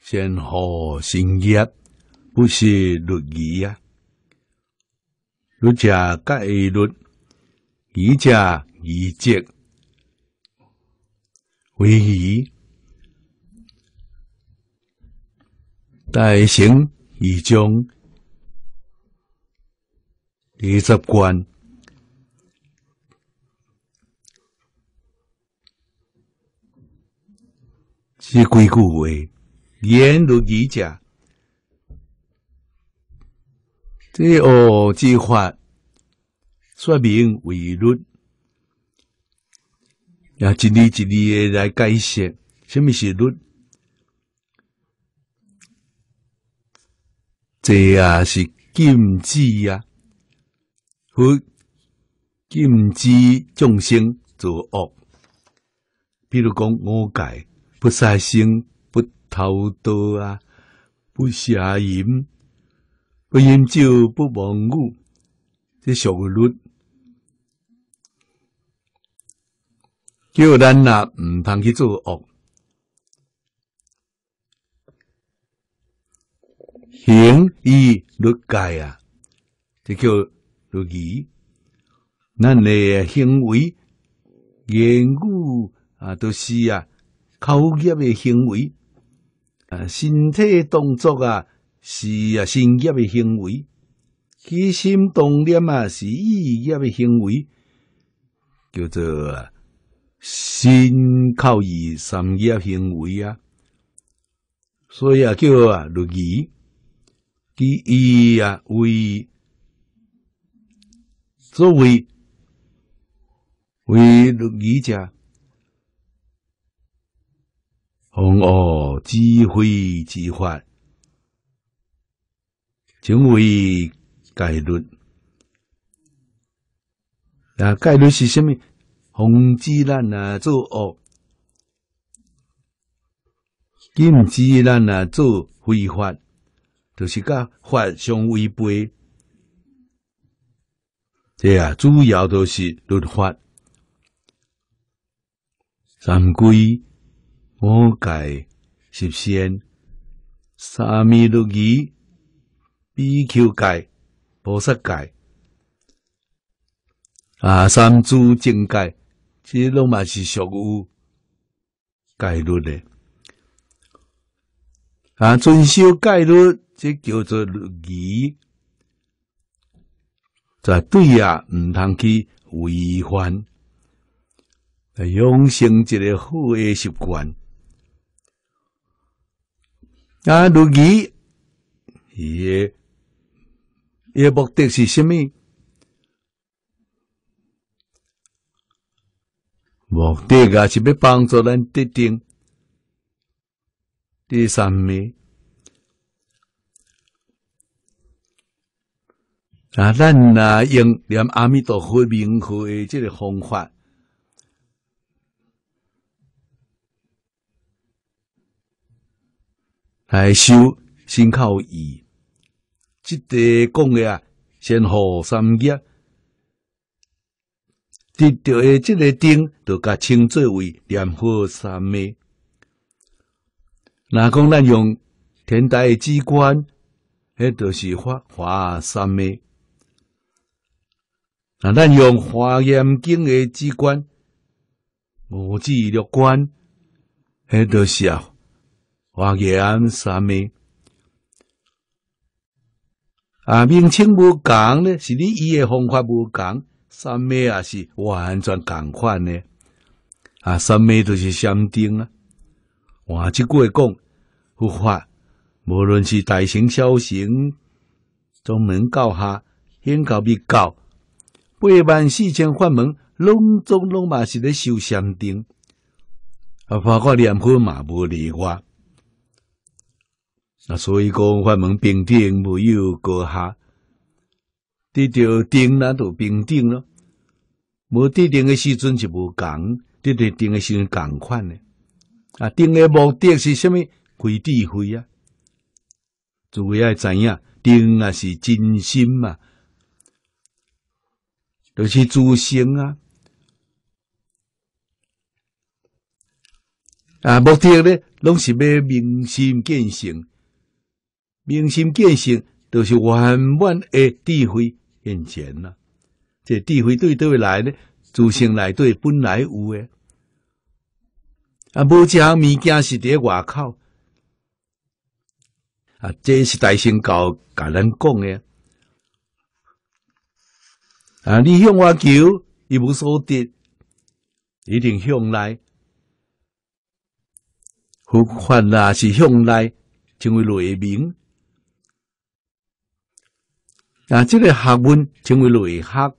先河生业，不是论义啊。论家甲论，以家义节，为义，待成义中，二十关是几句话，言如己者，这二句话说明为律，也一字一字的来解释，什么是律？这也是禁忌呀，和禁忌众生作恶，比如讲我改。不杀生，不偷盗啊，不杀淫，不饮酒，不妄语，这于律。叫咱呐，唔通去做恶，行义律改啊，这叫律义。咱呢行为言语啊，都是啊。口业的行为啊，身体动作啊，是啊，心业的行为，起心动念啊，是意业的行为，叫做心靠意三业行为啊。所以啊，叫啊，六义，第一啊，为作为为六义者。红哦，指挥执法，称为概率。啊，概率是甚么？红之难啊，做恶；禁止难啊，做非法，就是甲法相违背。对啊，主要都是律法、常规。五戒、十善、三昧六仪、比丘戒、菩萨戒、啊，三诸正戒，这拢嘛是属于戒律的。啊，遵守戒律，这叫做律仪。在对啊，唔通去违反，养成一个好嘅习惯。啊，鱸魚，伊伊目的是虾米？目的啊，是要帮助咱得定。第三名啊，咱啊用念阿弥陀佛名号的即个方法。来修心靠意，即地讲诶啊，先火三业，得着诶即个灯，就甲称作为念火三昧。那讲咱用天台的机关，迄著是法华三昧。那咱用华严经的机关，五智六观，迄著是啊。华严三昧啊，名称无同呢，是你伊个方法无同，三昧也是完全同款呢。啊，三昧都是禅定啊。换句话讲，佛法无论是大型、小型、从门、高下、现教、密教，八万四千法门，拢总拢嘛是咧修禅定啊，包括念佛嘛，无例外。那所以讲，我们定等没有阁下，得到定那都定等了。无定顶的时阵就无共，得到定的时阵共款呢。啊，定的目的是什么？回智慧啊！主要知影，定啊是真心嘛，就是诸行啊。啊，目的咧，拢是要明心见性。明心见性，都是圆满的智慧现前啊，这智慧对对来呢，自性内对本来有诶。啊，无这行物件是得外口。啊，这是大乘教甲人讲诶。啊，你向我求，一无所得，一定向内。何况啊，是向内成为雷鸣，啊！这个学问称为内学，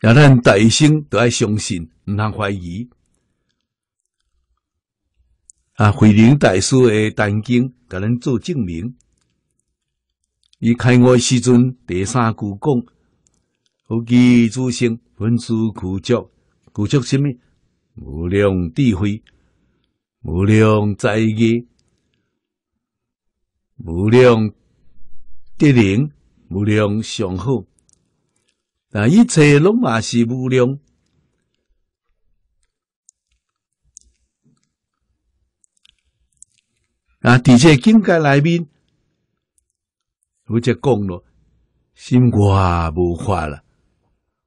亚咱大生都爱相信，毋通怀疑。啊，慧能大师的丹经甲咱做证明。伊开悟时阵第三句讲：，夫妻诸生，文殊苦拙，苦拙什么？无量智慧，无量灾业。无量德能，无量上好，那一切拢嘛是无量啊！底些境界内面，我即讲咯，心外无法了，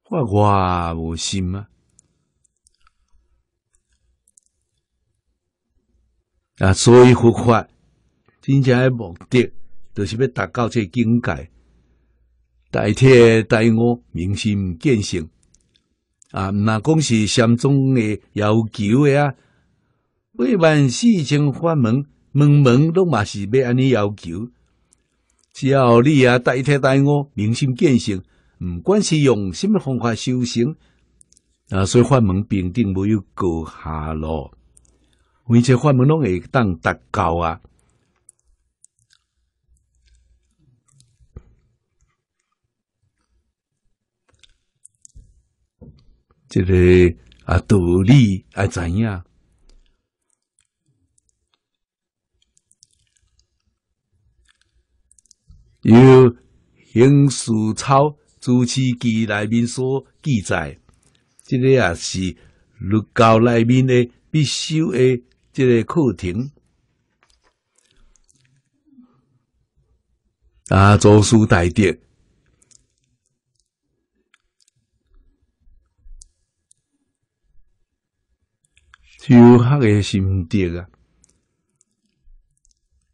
法外无心啊。啊，所以佛法真正诶目的，就是要达到这境界，代替代我明心见性啊！那讲是禅宗诶要求诶啊。每万四千法门，门门拢嘛是要安尼要求，只要你啊，代替代我明心见性，毋管是用什么方法修行啊，所以法门平定没有高下咯。而且法门拢会当达到啊。这个啊道理爱知影。由《行书抄主持记》内面所记载，这个也是入教内面的必修的这个课程。啊，做书大德。修学诶心得啊，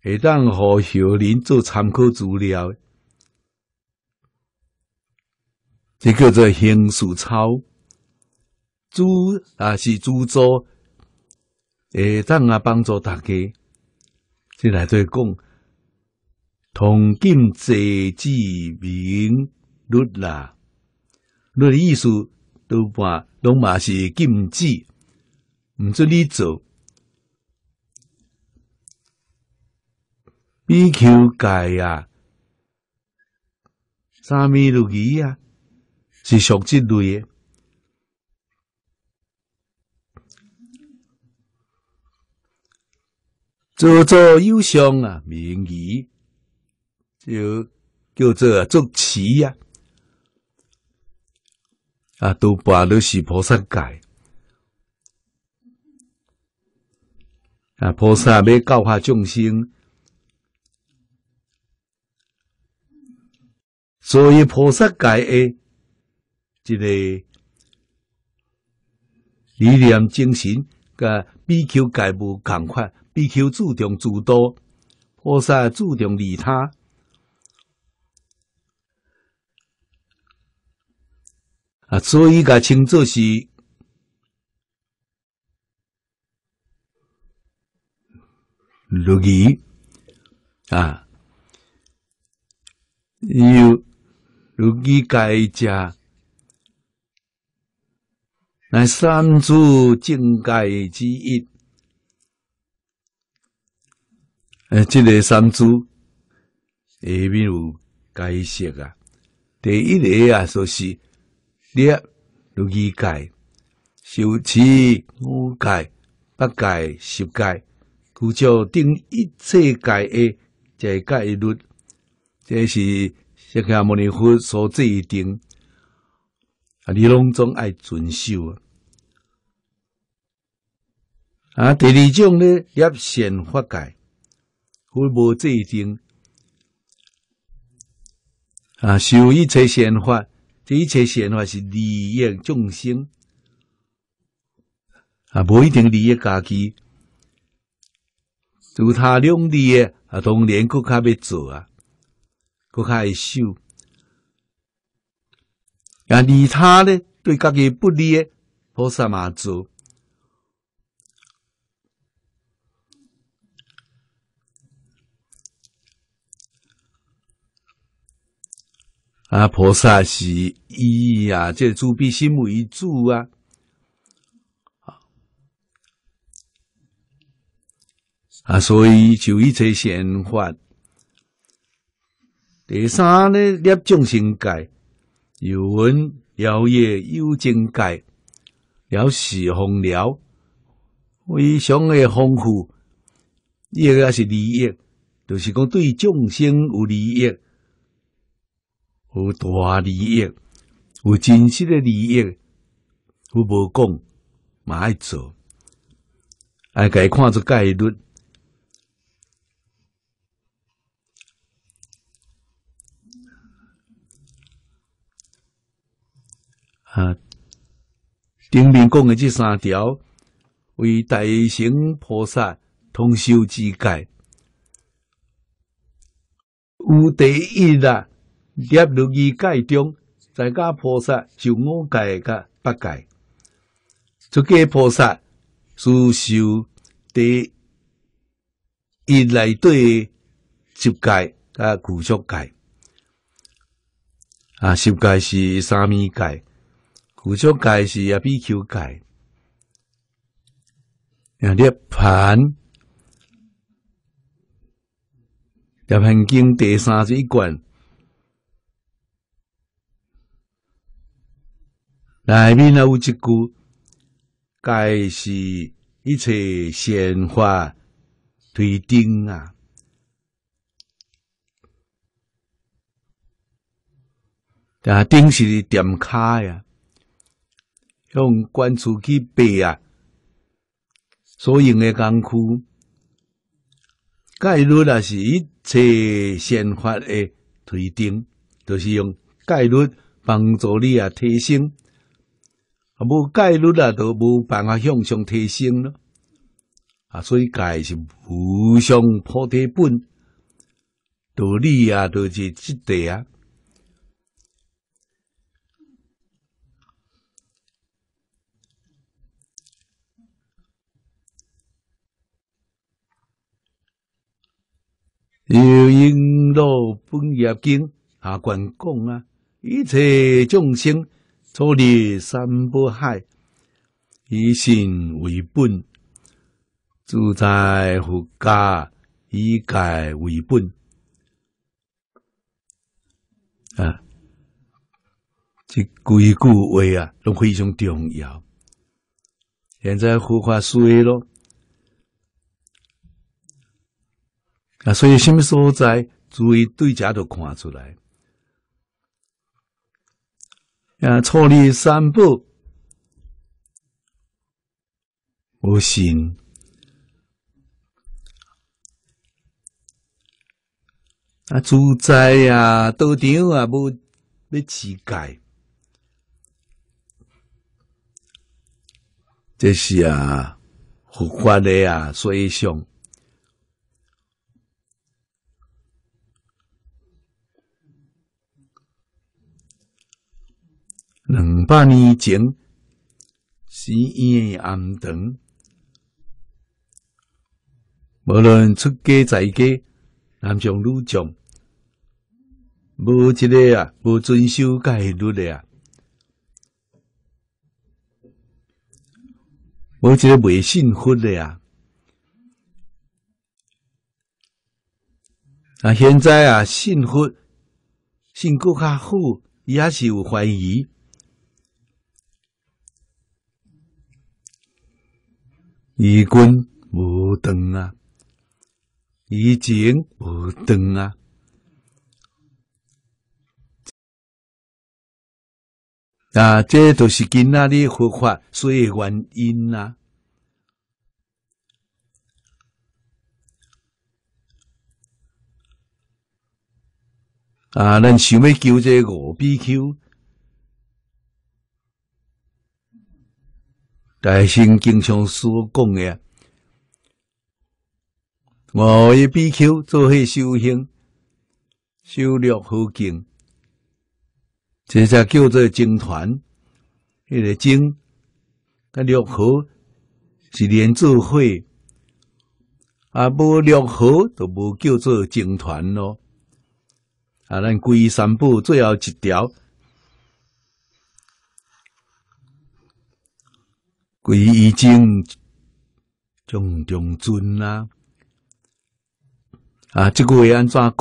会当互小林做参考资料，即叫做行书抄，主啊是主作，会当啊帮助大家。即来对讲，同禁借之名律啦，律的意思都嘛拢嘛是禁止毋做呢做比丘界啊，三昧如几啊，是属这类的。做左有相啊，名义就叫做做持啊，啊都把你是菩萨界。啊！菩萨要教化众生，所以菩萨界的这个理念精神，甲 BQ 界不同款，BQ 注重诸多，菩萨注重利他。啊，所以个称作是。六戒啊，有六戒者乃三诸境界之一。诶，这个三诸下面有解释啊。第一个啊，就是六六戒：修持五戒、八戒、十戒。佛教定一切界诶，在戒律，这是释迦牟尼佛所制定。啊，你拢总爱遵守啊。啊，第二种咧，业现法界，佛无制定啊。修一切善法，这一切善法是利益众生啊，无一定利益家己。助他良的，同连骨卡袂做啊，骨卡会修。啊，利他呢，对家己不利的，菩萨嘛做。啊，菩萨是依呀，这诸比心为主啊。啊，所以就一切仙法。第三呢，立众生界，有闻摇业有境界，了事宏了，非常的丰富。这个是利益，就是讲对众生有利益，有大利益，有真实的利益。我无讲，嘛爱做，爱伊看做概率。啊！顶面讲的这三条为大乘菩萨通修之戒。有第一啦，列入二戒中，在家菩萨就五戒甲八戒。这个菩萨所修第一来对十戒甲古足戒。啊，十戒是三昧戒。有座解是啊，比丘解。啊，这盘，这盘经第三十一卷，里面有一句，盖是，一切显化对顶啊，啊，顶是点卡呀。向关处去背啊，所用的工具，概率啊是一切宪法的推定，都是用概率帮助你啊提升，啊无概率啊都无办法向上提升咯。啊所以概是无上菩提本，道理啊都是即地啊。有应了本业经下关公啊，一切众生脱离三不害，以心为本，住在佛家以戒为本啊，这几句话啊，都非常重要。现在佛法衰落。所以，什么所在，注意对家都看出来。啊，初立三宝无心啊，自在啊，道场啊，不，你乞丐，这是啊，佛法的啊，所以两百年前死伊个暗堂，无论出家在家，男强女强，无一个啊，无遵守戒律的啊，无一个未幸福的啊。啊，现在啊，幸福，幸福较好，也是有怀疑。依军无断啊，以前无断啊，啊，这都是今仔日佛法衰原因啊。啊，咱想要救这五比丘？大圣经常所讲的，我一闭口做些修行，修六合经，这才叫做经团。那个经跟六合是连做会，啊，无六合就无叫做经团咯。啊，咱皈三宝最后一条。鬼伊经种中尊啦！啊，这句话安怎讲？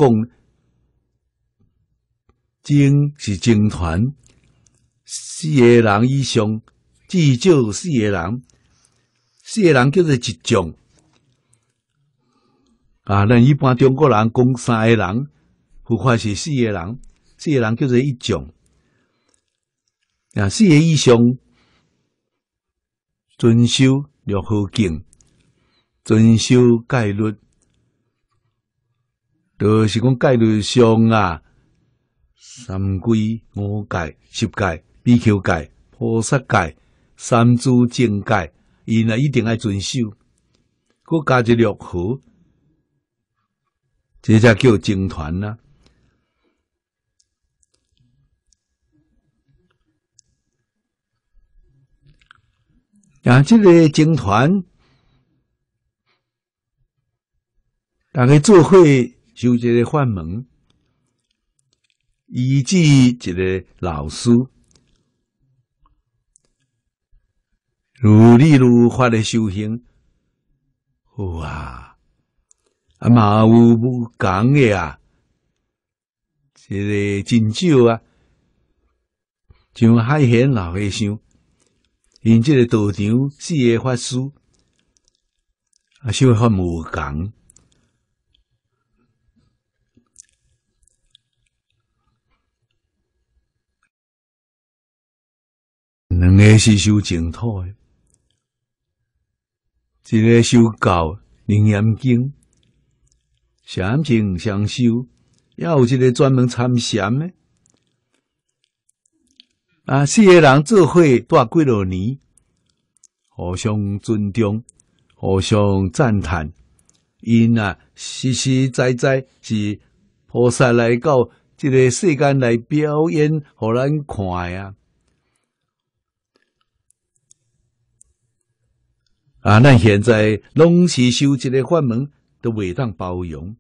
种是精团，四个人以上，至少四个人，四个人叫做一种。啊，咱一般中国人讲三个人，有法是四个人，四个人叫做一种。啊，四个以上。遵守六合敬，遵守戒律，就是讲戒律上啊，三规五戒十戒比丘戒菩萨戒三诸正戒，伊那一定爱遵守。佮加一六和，这才叫精团呐。啊！这个僧团，大家做会修一个法门，以及一个老师，如理如法的修行，哇！啊，有无不敢的啊，这个真少啊，像海贤老和尚。因即个道场四个法师，啊，修法无同。两个是修净土的，一个修教《楞严经》，禅净相修，要有一个专门参禅的。啊，四个人做伙大几多年，互相尊重，互相赞叹，因啊实实在在是菩萨来到这个世间来表演，互咱看呀？啊，咱现在拢是修这个法门，都未当包容，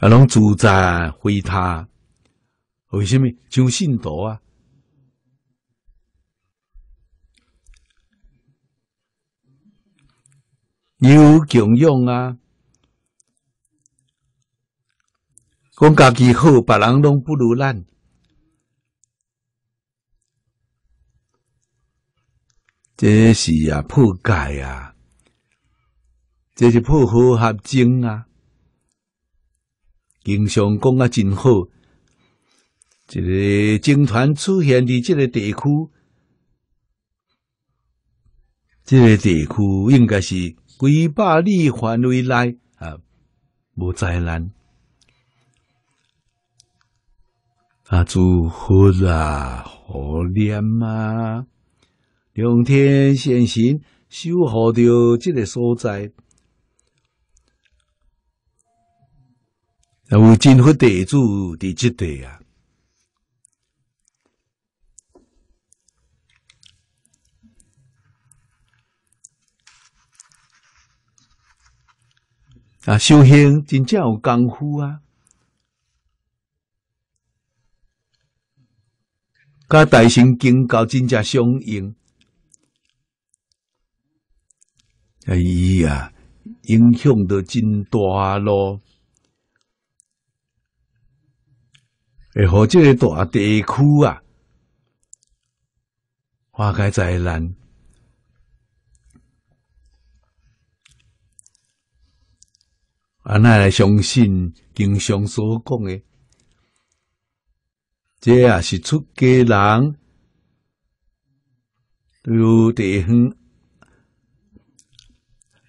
啊，拢自在非他。为什么上信徒啊？有穷用啊！讲家己好，别人拢不如咱。这是啊破戒啊，这是破和合精啊！经常讲啊，真好。这个军团出现伫这个地区，这个地区应该是几百里范围内啊，无灾难。啊，祝福啊，好念啊，上天先行守护着这个所在。有真金佛地主伫即地啊。啊，修行真正有功夫啊，甲大神经交真正相应，哎呀，影响都真大咯，哎，好，这个大地区啊，花开灾难。啊，那来相信经常所讲的，这也是出家人有地方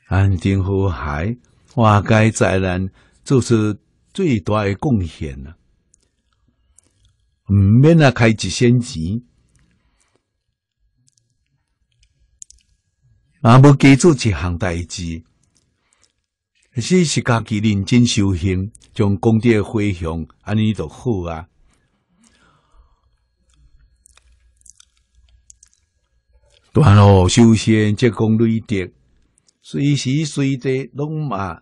安定和谐，化解灾难，做出最大的贡献啊。唔免啊，开一扇钱，啊，要记住一项代志。是自家己认真修行，将功德回向，安尼就好啊。断路修仙，即功累德，随时随地拢嘛，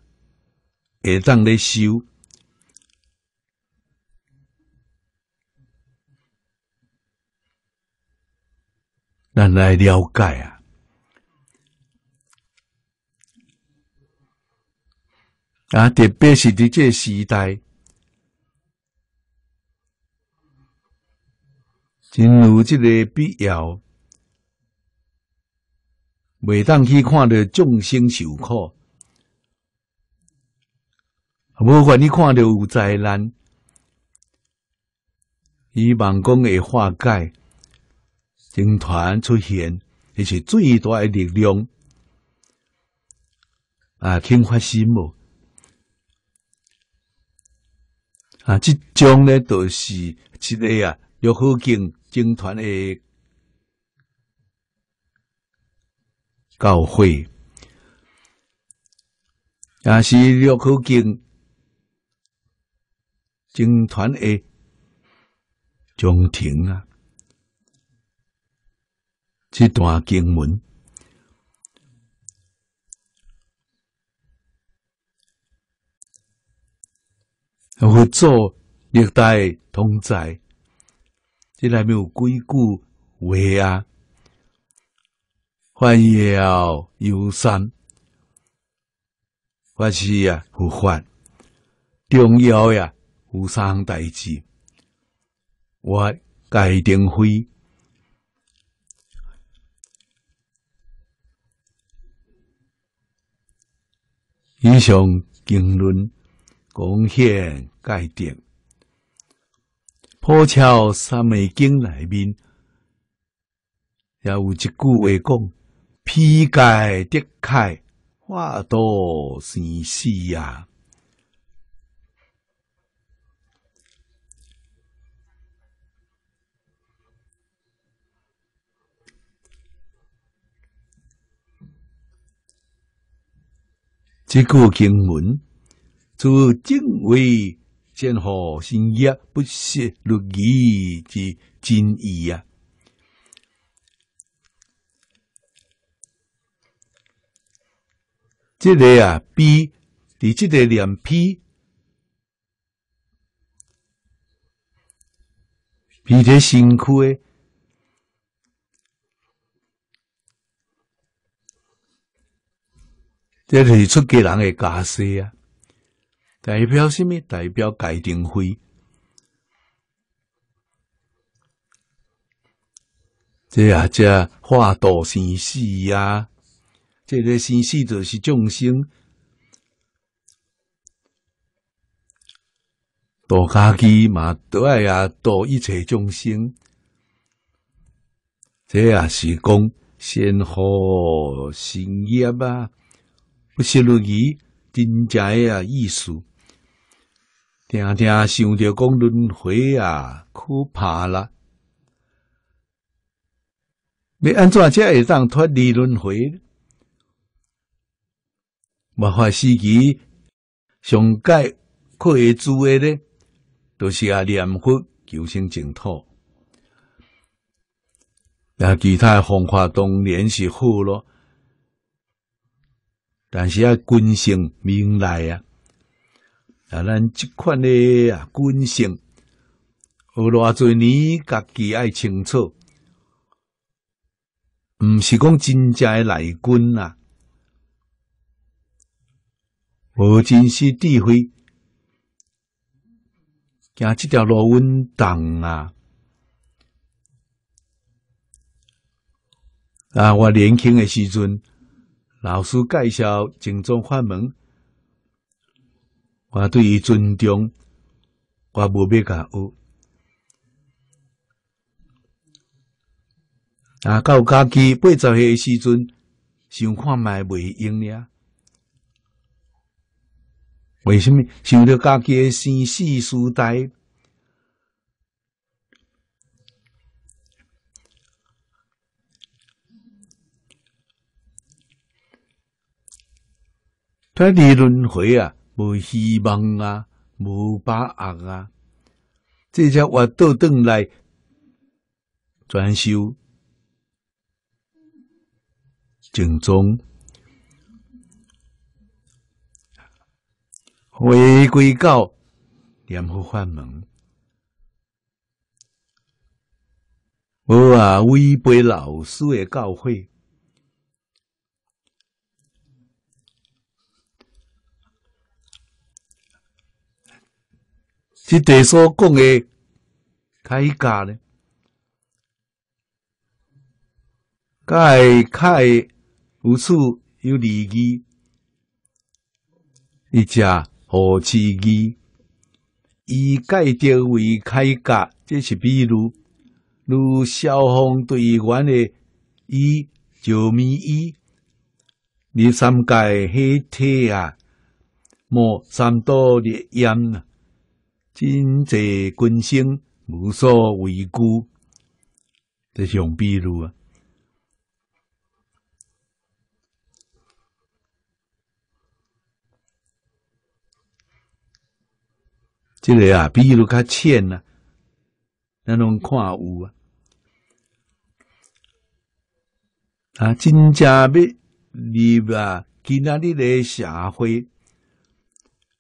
会当咧修。咱来了解啊。啊！特别是伫这时代，真有这个必要，袂当去看到众生受苦。不管你看到有灾难，伊望讲会化解，军团出现，也是最大诶力量。啊，肯发心无？那这种呢，就是一个啊，六合经经团的教会，也是六合经经团的中庭啊，这段经文。我做历代同在，这里面有几句话啊，欢喜啊，忧伤，欢喜啊，佛法重要呀，无伤代志。我该定会以上经论。贡献界定，破钞三昧经内面也有一句话讲：披盖得开，化多生死呀。这句经文。此认为见好心热，不惜入己之真意啊。这个啊，B，你这个脸皮，比这辛苦诶。这是出家人诶架势啊。代表什么？代表界定慧。这也叫化度生死呀！这个生死就是众生，道家己嘛，度也道一切众生。这也是讲先好新业啊，不是落去真正啊，意思。听听想着讲轮回啊，可怕啦！未安怎才会当脱离轮回？无法时期上界可以做的呢，都是啊念佛求生净土。那其他的方法当然是好咯，但是啊，根性命来啊。啊，咱即款的啊，本性，有偌侪年家己爱清楚，毋是讲真正内军啊，无真实智慧，行即条路稳当啊！啊，我年轻的时阵，老师介绍正宗法门。我对伊尊重，我无要甲学。啊，到家己八十岁时阵，想看卖袂用了。为什么想到家己生死时代？他离轮回啊？无希望啊，无把握啊，这家我倒转来装修正宗，回归到念佛法门，无啊违背老师的教诲。是第所讲的铠甲呢？铠开如此有利机，一家何其义？以铠甲为铠甲，这是比如如消防队员的衣、救民衣，二三盖黑铁啊，冇三多的焰呐。真者，君心无所畏惧。就像比如啊，这个啊，比如较浅啊，咱拢看有啊，啊，真正要立啊，其他的个社会。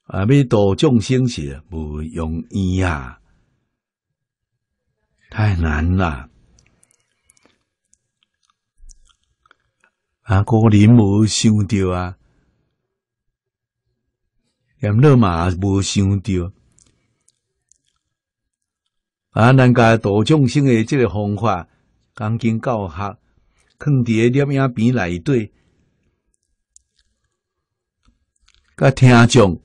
啊！弥陀众生是不容易啊，太难了。啊，个人无想到啊，连罗马无想到。啊，人家大众生的这个方法，钢筋教学，伫爹两边来一对，甲听众。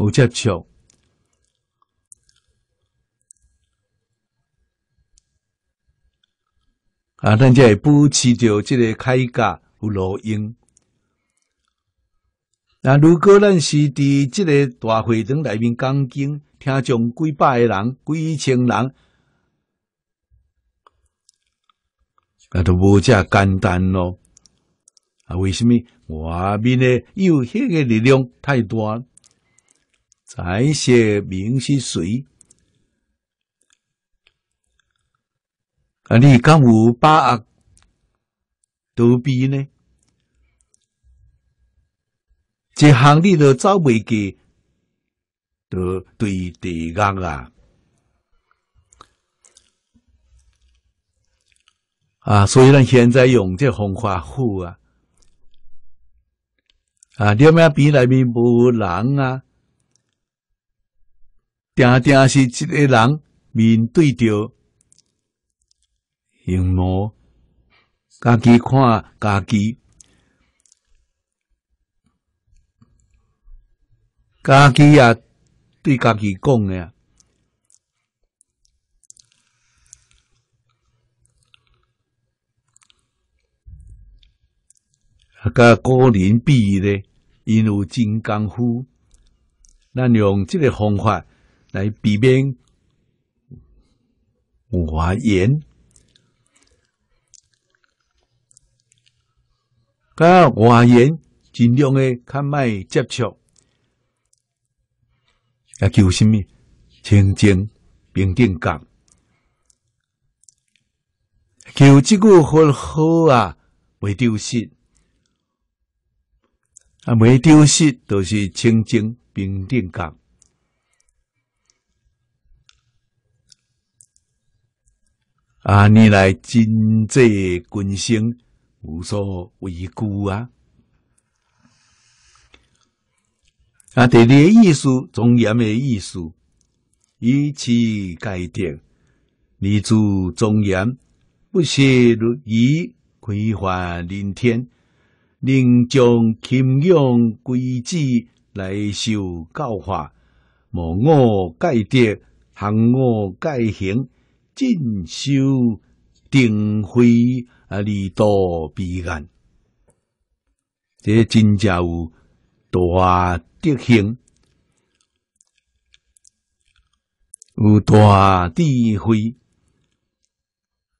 无接触。啊！咱这会不持着即个铠甲有录音。那如果咱是伫即个大会堂内面讲经，听众几百个人、几千人，那就无遮简单咯。啊，为什么？外面的有迄个力量太大？在些名是谁？啊，你敢有把握躲避呢？一行你都走未过，都对地刚啊！啊，所以咱现在用这方法好啊！啊，你有咩比内面无人啊？定定是一个人面对着形模，家己看家己，家己啊，对家己讲呀。啊，古人比咧，因有真功夫，咱用这个方法。来避免话言，甲话言尽量诶，较卖接触，啊，求虾米清净平等感。求这个好好啊，未丢失，啊，未丢失都是清净平等感。啊！你来真迹君生无所为故啊！啊！第二的意思，庄严的意思，以此改定，立住庄严，不邪不移，开化人天，令将勤用规矩来受教化，莫我改定，行我改行。进修定慧啊，离多必远。这金家有大德行，有大智慧。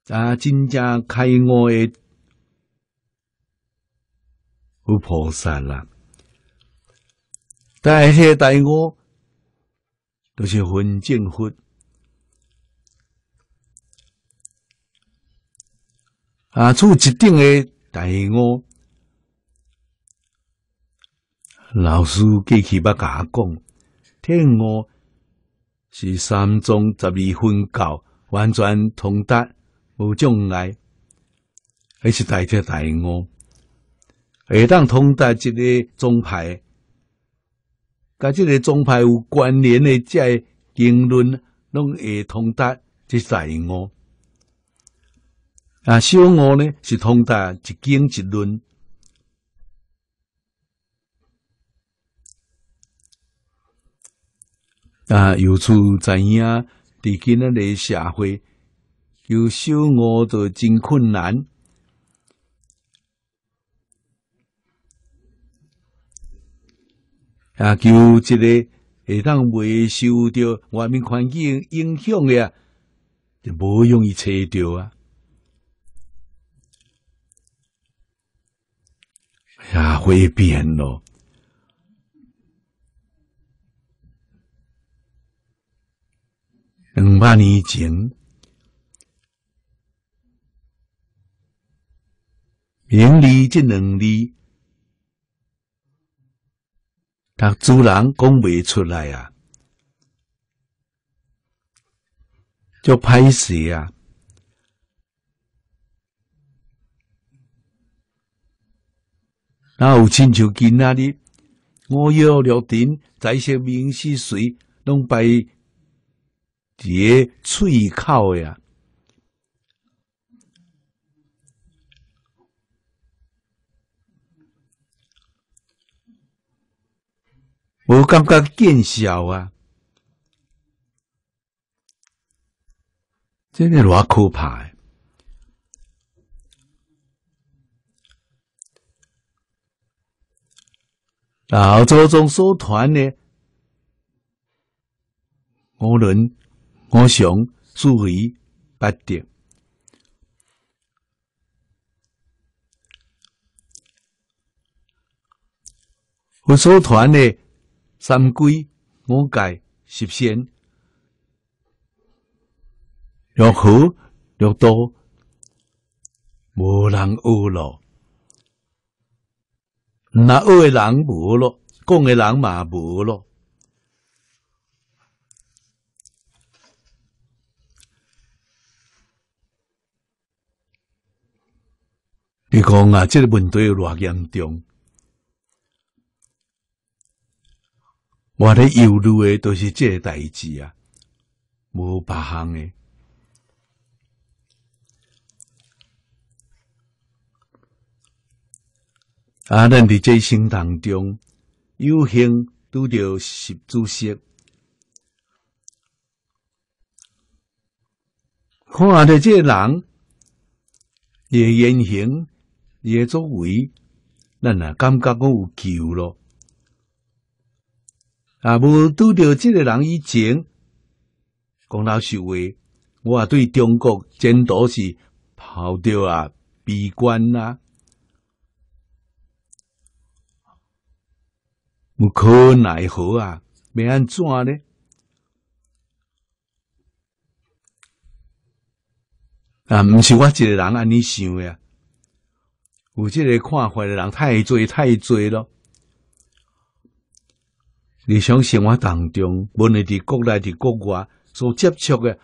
啊，金正开我的，有菩萨了。大些大我，都是混正府。啊！处一定的大应我，老师续要甲我讲，听我是三宗十二分教，完全通达无障碍，迄是大彻大我。下当通达一个宗派，甲即个宗派有关联的，即经论拢会通达，即大应我。那小五呢？是通达一经一论啊！由此知影，伫今仔个社会，有小五就真困难啊！求一个，会当未受到外面环境影响啊，就无容易找着啊！也会变咯。两百年前，“名利”这两字，读书人讲不出来啊，就拍死啊。哪有亲像今仔日，我要六丁在些明是谁，拢摆伫个嘴口呀。无感觉见笑啊，真系偌可怕诶！老祖宗所传的五伦、五常、四维、八德；我所传的三规、五戒、十善，六合、六道，无人有咯。那学诶人无咯，讲诶人嘛无咯。你讲啊，这个问题有偌严重，我咧忧虑诶，都是即个代志啊，无别项诶。啊！咱伫这生当中，有幸拄到习主席，看到这人，伊诶言行，伊诶作为，咱啊感觉我有救咯。啊！无拄到这个人以前，讲老实话，我啊对中国真多是抱掉啊，悲观啊。无可奈何啊！要安怎呢？啊，唔是我一个人安尼想啊，有这个看法的人太济太济了。日常生活当中，无论伫国内伫国外所接触诶，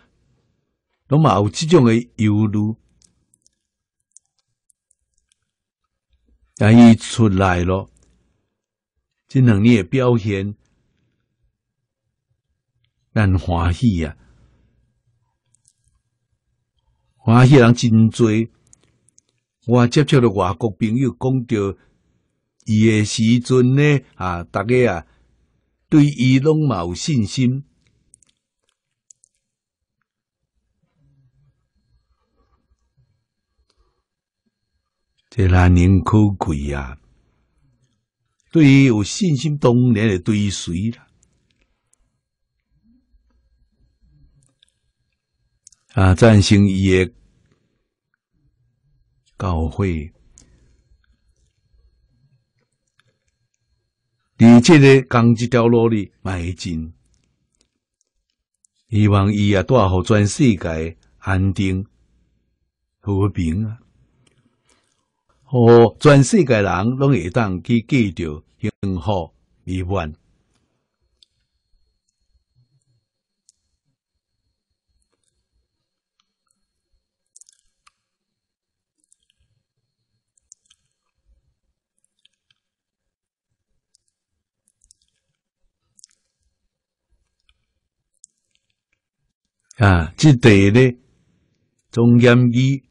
拢嘛有这种诶忧虑。啊，伊出来了。即两年诶表现，咱欢喜啊！欢喜人真多。我接触了外国朋友，讲到伊诶时阵呢，啊，大家啊，对伊拢嘛有信心，这难能可贵啊！对于有信心，当年的对于谁啦？啊，赞兴伊的教会，你这个刚这条路里迈进，希望伊啊带好全世界安定和平啊！和全世界人拢会当去记住幸福美满啊！呢度呢中央机。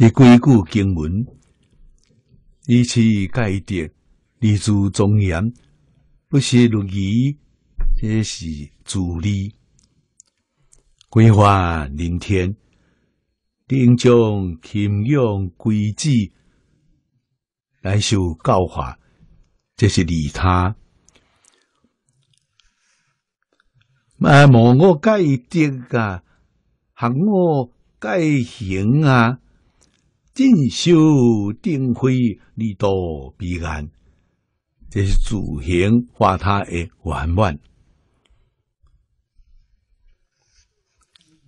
伊规矩经文，以此改德，立足庄严，不惜落仪，这是助力规划明天。定将勤用规矩来受教化，这是利他。啊，莫我改德啊，行我改行啊！进修定慧，利多彼岸，这是祖行化他的圆满。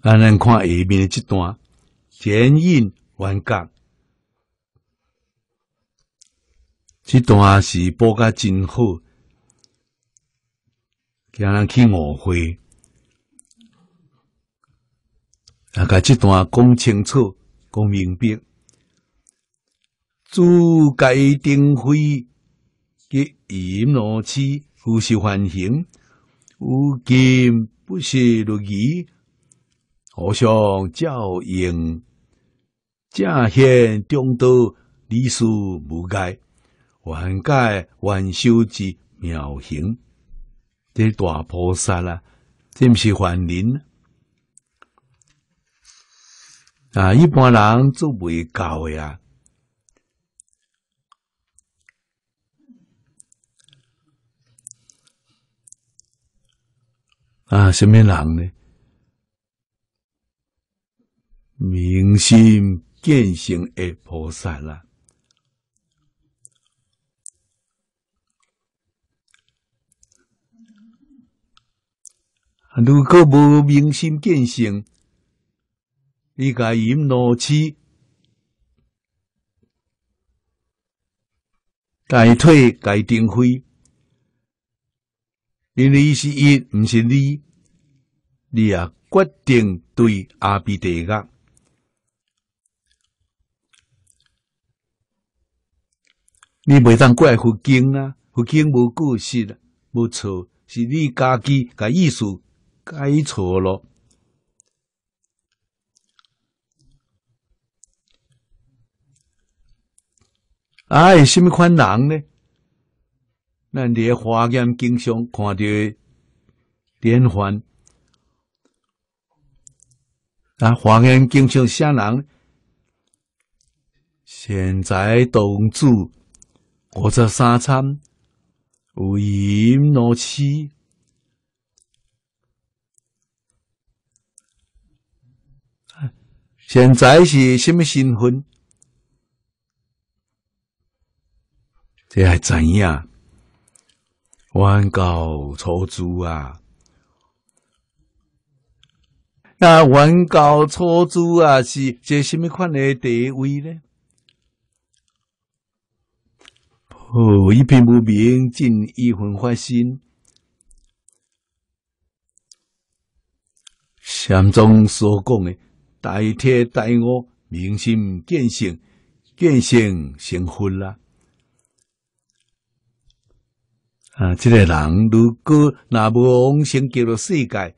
咱来看下面这段剪印完格，这段是播开真好，叫人去误会。啊，搿这段讲清楚，讲明白。诸界定会结因落去，复是幻形，无尽不息落去。和尚照应，正现中道，理事无界，幻界幻修之妙行。这大菩萨啦，真是凡人呢！啊，一般人做袂高呀。啊，什么人呢？明心见性的菩萨啦！啊。如果无明心见性，你家饮怒气，该退，该定慧。你的意思伊，毋是你，你也决定对阿比地狱。你袂当怪佛经啊，佛经无过失，无错，是你家己甲意思改错咯。啊，哎，什么款人呢？那你华严经上看到的连环，那华严经上啥人？现在东主五十三参，有阴六气。现在是什么身份？这还怎样？弯高初祖啊，那文高初祖啊是这什么款的地位呢？普一片无名，尽一分发心，禅宗所讲的大天大悟，明心见性，见性成佛啦。啊，这个人如果若无往生叫做世界，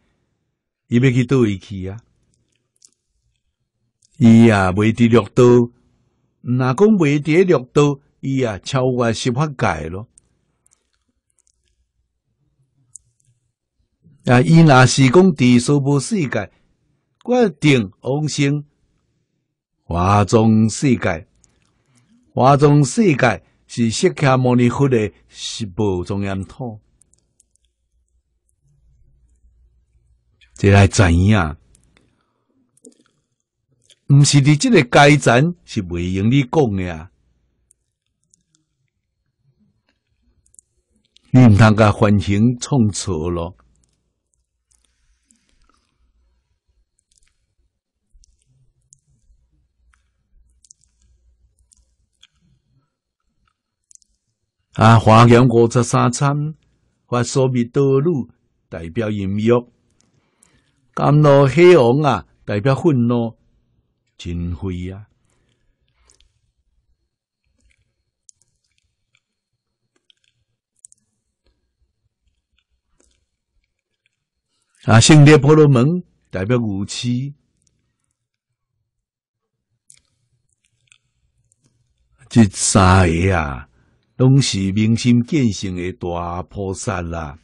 伊要去位去啊？伊啊，袂伫落多，若讲袂伫六多，伊啊，超越十法界咯。啊，伊若是讲伫娑婆世界，决定往生华中世界，华中世界。是释迦牟尼佛的十部中央土，这来怎样？毋是你这个阶层是未用你讲的啊，你唔通甲反省创错咯。啊，华强五十三参，或所明多路代表音乐；甘露黑王啊，代表愤怒、惊灰啊。啊，圣天婆罗门代表武器，这三个啊。都是明心渐生的大菩萨啦！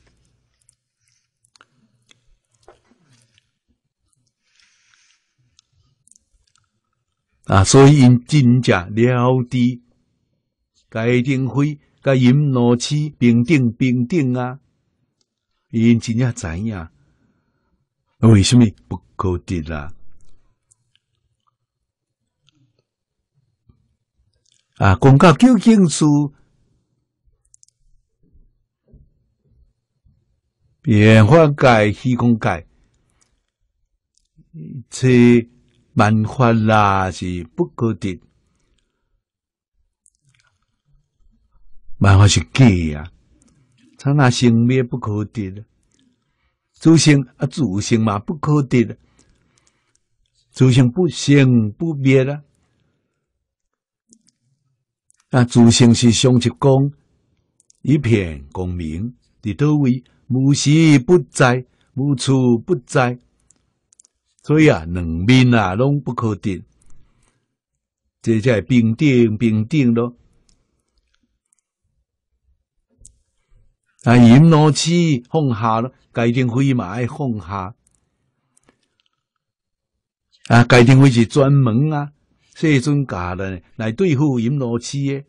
啊，所以因真正了地，该定会该引怒气平定平定啊！因真正知影，为什么不可得啦？啊，公告究竟是？演化界、虚空界，这万法啦是不可得，万法是假呀。刹那生灭不可得的，诸性啊，诸生嘛不可得的，诸性不生不灭啊，啊，诸生是上极公，一片光明的到位。无时不在，无处不在，所以啊，两面啊拢不可得。这才系平丁平丁咯。啊，炎老气放下咯，改天会嘛爱放下。啊，改天会是专门啊，释尊教的来对付炎老气诶。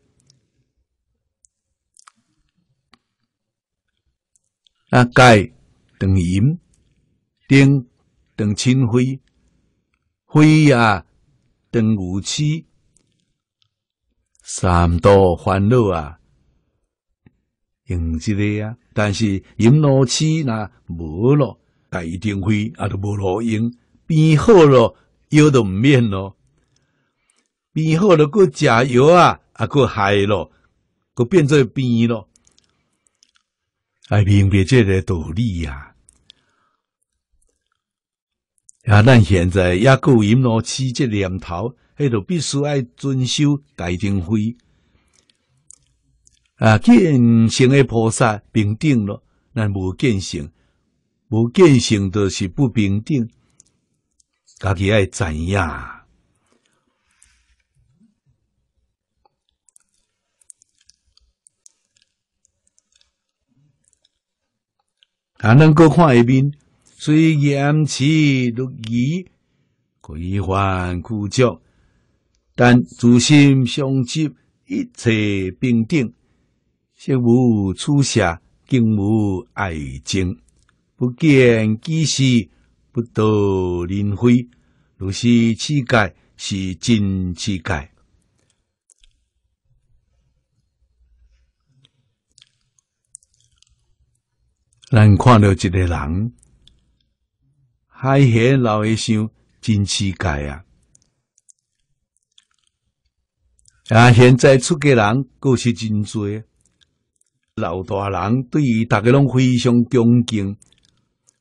啊，钙、等盐、碘、等清灰、灰啊等乳漆，三多烦恼啊，用这个啊，但是饮乳漆那无咯，一定会啊都无路用，病好咯，药都唔免咯，病好了佫食药啊，啊佫害咯，佫变做病咯。爱明白这个道理呀！啊，咱现在也够引罗起这念头，迄著必须爱遵守戒定慧啊。见性的菩萨平等了，咱无见性，无见性著是不平等，家己爱怎样？还能够看下面，虽言辞如语，可以缓苦焦，但诸心相接，一切平等，无初邪，更无爱情，不见己事，不道人非，如是乞界是真乞界。咱看到一个人，海些老想真奇怪啊！啊，现在出家人够是真多，老大人对于大家拢非常恭敬，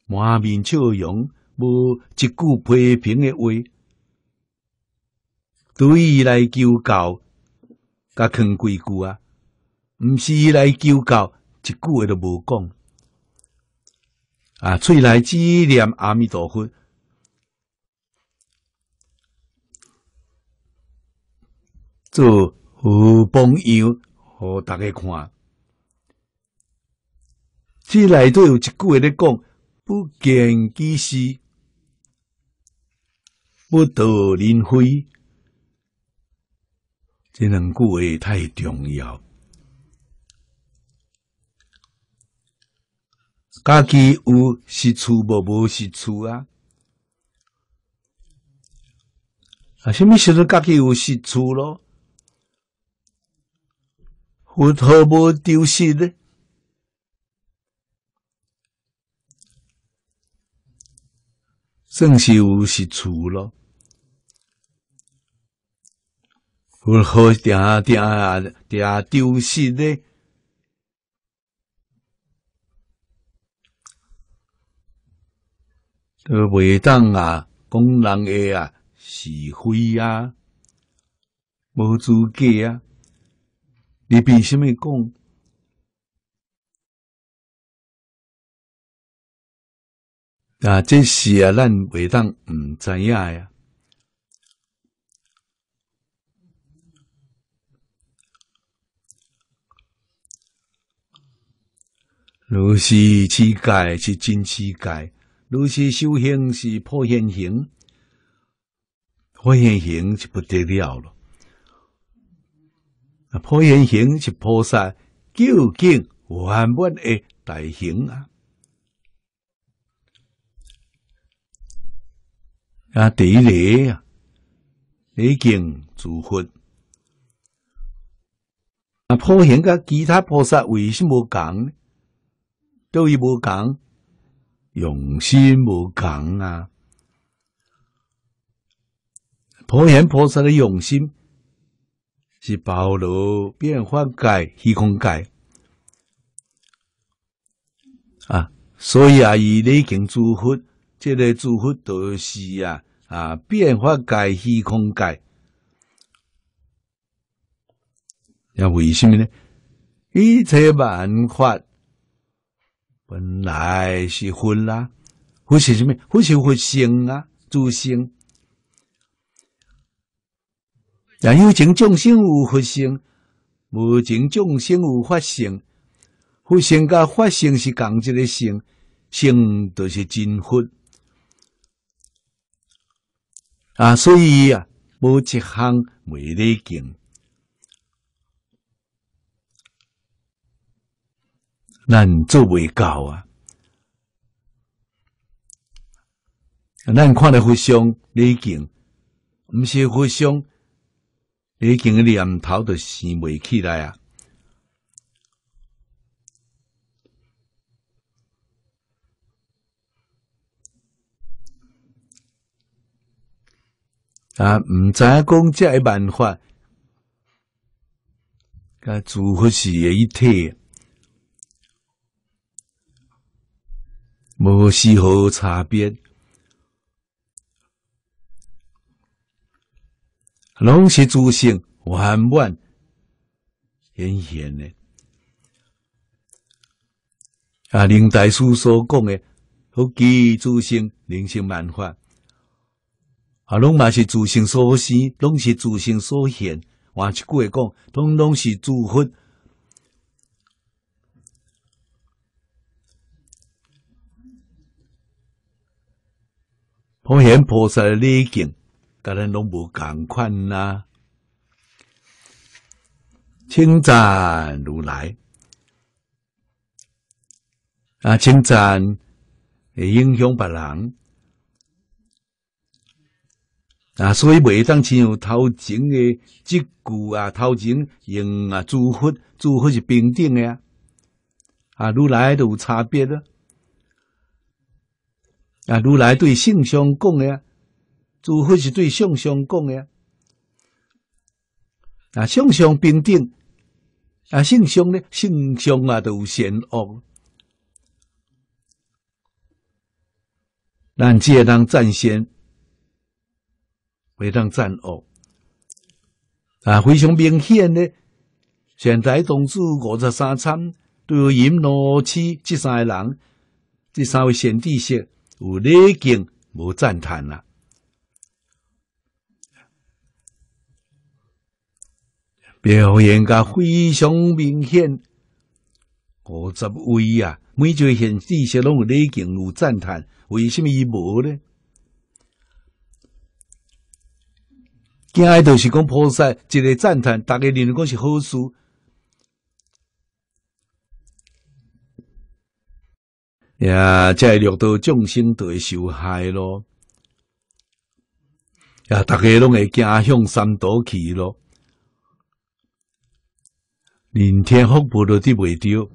满面笑容，无一句批评的话。对伊来求教，甲劝几句啊？唔是来求教，一句话都无讲。啊！出来纪念阿弥陀佛，做好朋友互大家看。这里都有一句话咧讲：不见其师，不得人非。这两句话太重要。家己有是出无无是出啊！啊，虾米时阵家己有是出咯？为何无丢失呢？正是有是出咯？为何定定定丢失呢？都袂当啊，讲人诶啊，是非啊，无资格啊！你凭虾米讲啊？这是啊，咱袂当唔知影呀！若是世界是真世界，如是修行是破现行，破现行是不得了了。啊，破现行是菩萨究竟圆满的大行啊！啊，第一类啊，礼敬诸佛。啊，破现跟其他菩萨为什么讲呢？都无讲。用心无空啊！普贤菩萨的用心是包罗变化界、虚空界啊，所以啊，以内经祝福，这类祝福都是啊啊变化界、虚空界。要为什么呢？一切万法。本来是佛啦，佛是什么？佛是佛性啊，诸性。人有情众生有佛性，无情众生有法性。佛性甲法性是共一个性，性都是真佛啊。所以啊，无一项美得经。咱做未到啊！咱看得非常礼敬，毋是非常礼敬嘅念头，就生未起来啊！啊，毋知讲即个办法，啊，组合起一体。无丝毫差别，拢是自性圆满显现的。啊，灵大师所讲的，福气自性人性万法，啊，拢嘛是自性所生，拢是自性所现。换一句话讲，拢拢是诸佛。好显菩萨的礼敬，甲咱拢无共款呐。称赞如来啊，称赞影响别人啊，所以袂当亲像头前的这句啊，头前用啊祝福祝福是平等的啊，啊如来都有差别的。啊！如来对圣上讲的，诸佛是对圣上讲的。啊，圣上平等，啊，圣上呢，圣上啊，都善恶。但只当赞善，不当赞恶。啊，非常明显呢。现在同住五十三参，对阎罗刹这三个人，这三位贤弟子。有礼敬，无赞叹啦。表演家非常明显，五十位啊，每座县地市拢有礼敬，有赞叹，为什么伊无呢？今下就是讲菩萨一个赞叹，大家认为讲是好事。呀，即会落到众生都会受害咯，呀，大家拢会惊向三途去咯，连天福报都得袂着。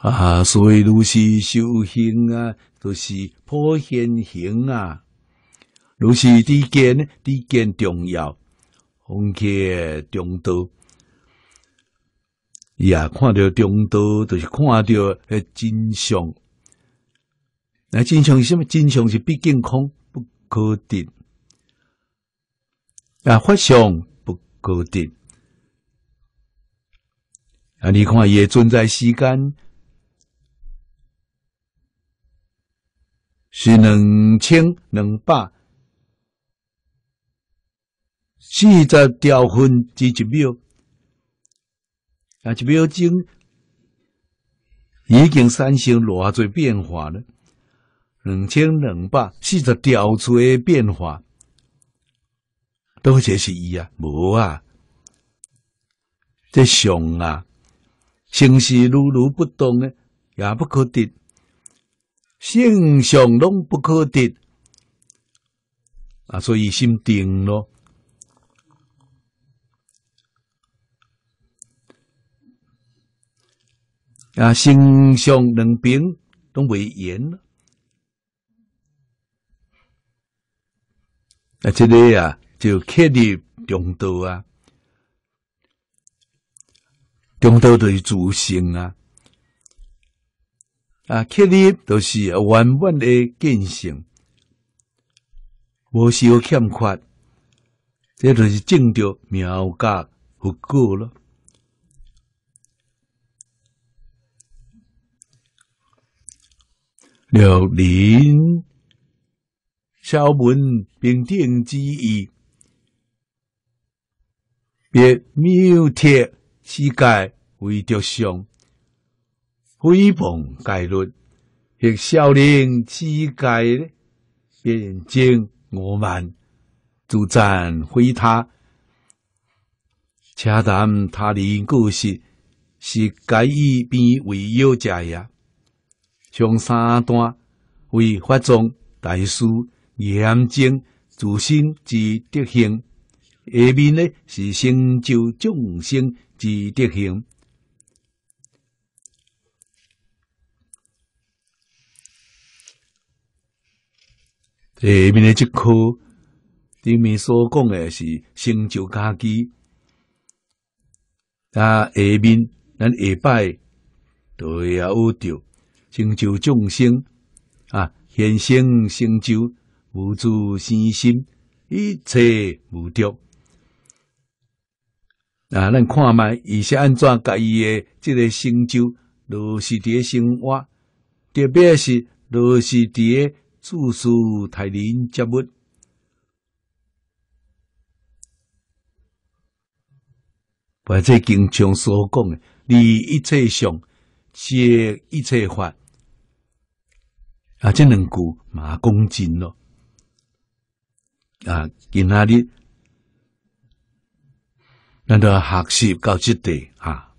啊，所以如是修行啊，都是破现行啊。如是地见，地见重要，放诶，中道。啊，看到中道，都是看到迄真相。那真相是什么？真相是毕竟空，不可得。啊，法相不可得。啊，你看也存在时间。是两千两百四十条分之一秒，啊，一秒钟已经产生偌侪变化咧？两千两百四十条诶变化，都个是伊啊，无啊，这熊啊，形势如如不动诶，也不可得。性上拢不可得啊，所以心定咯。啊，性上能边都未严啊，这里啊，就确立中道啊，中道就是自性啊。啊，确立就是啊，圆满的进行，无需要欠缺，这就是正着妙法，足够了。六林，小门平定之意，别谬贴世界为着像。挥棒盖率迄少年气概咧，别人我慢，助战毁他。恰当他的故事是改一边为妖者也。从三段为法宗大师严正自信之德行，下面呢是成就众生之德行。下面的这颗，顶面所讲的是成就家己。啊，下面咱下摆都要学着成就众生。啊，现生成就无住身心，一切无掉。啊，咱看卖，以前安怎个伊的这个成就，罗氏的生话，特别是罗氏的。素素泰林节目，或者经常所讲的，立一切相，结一切法，啊，这两句马公真咯，啊，今仔日，咱道学习搞绝对啊？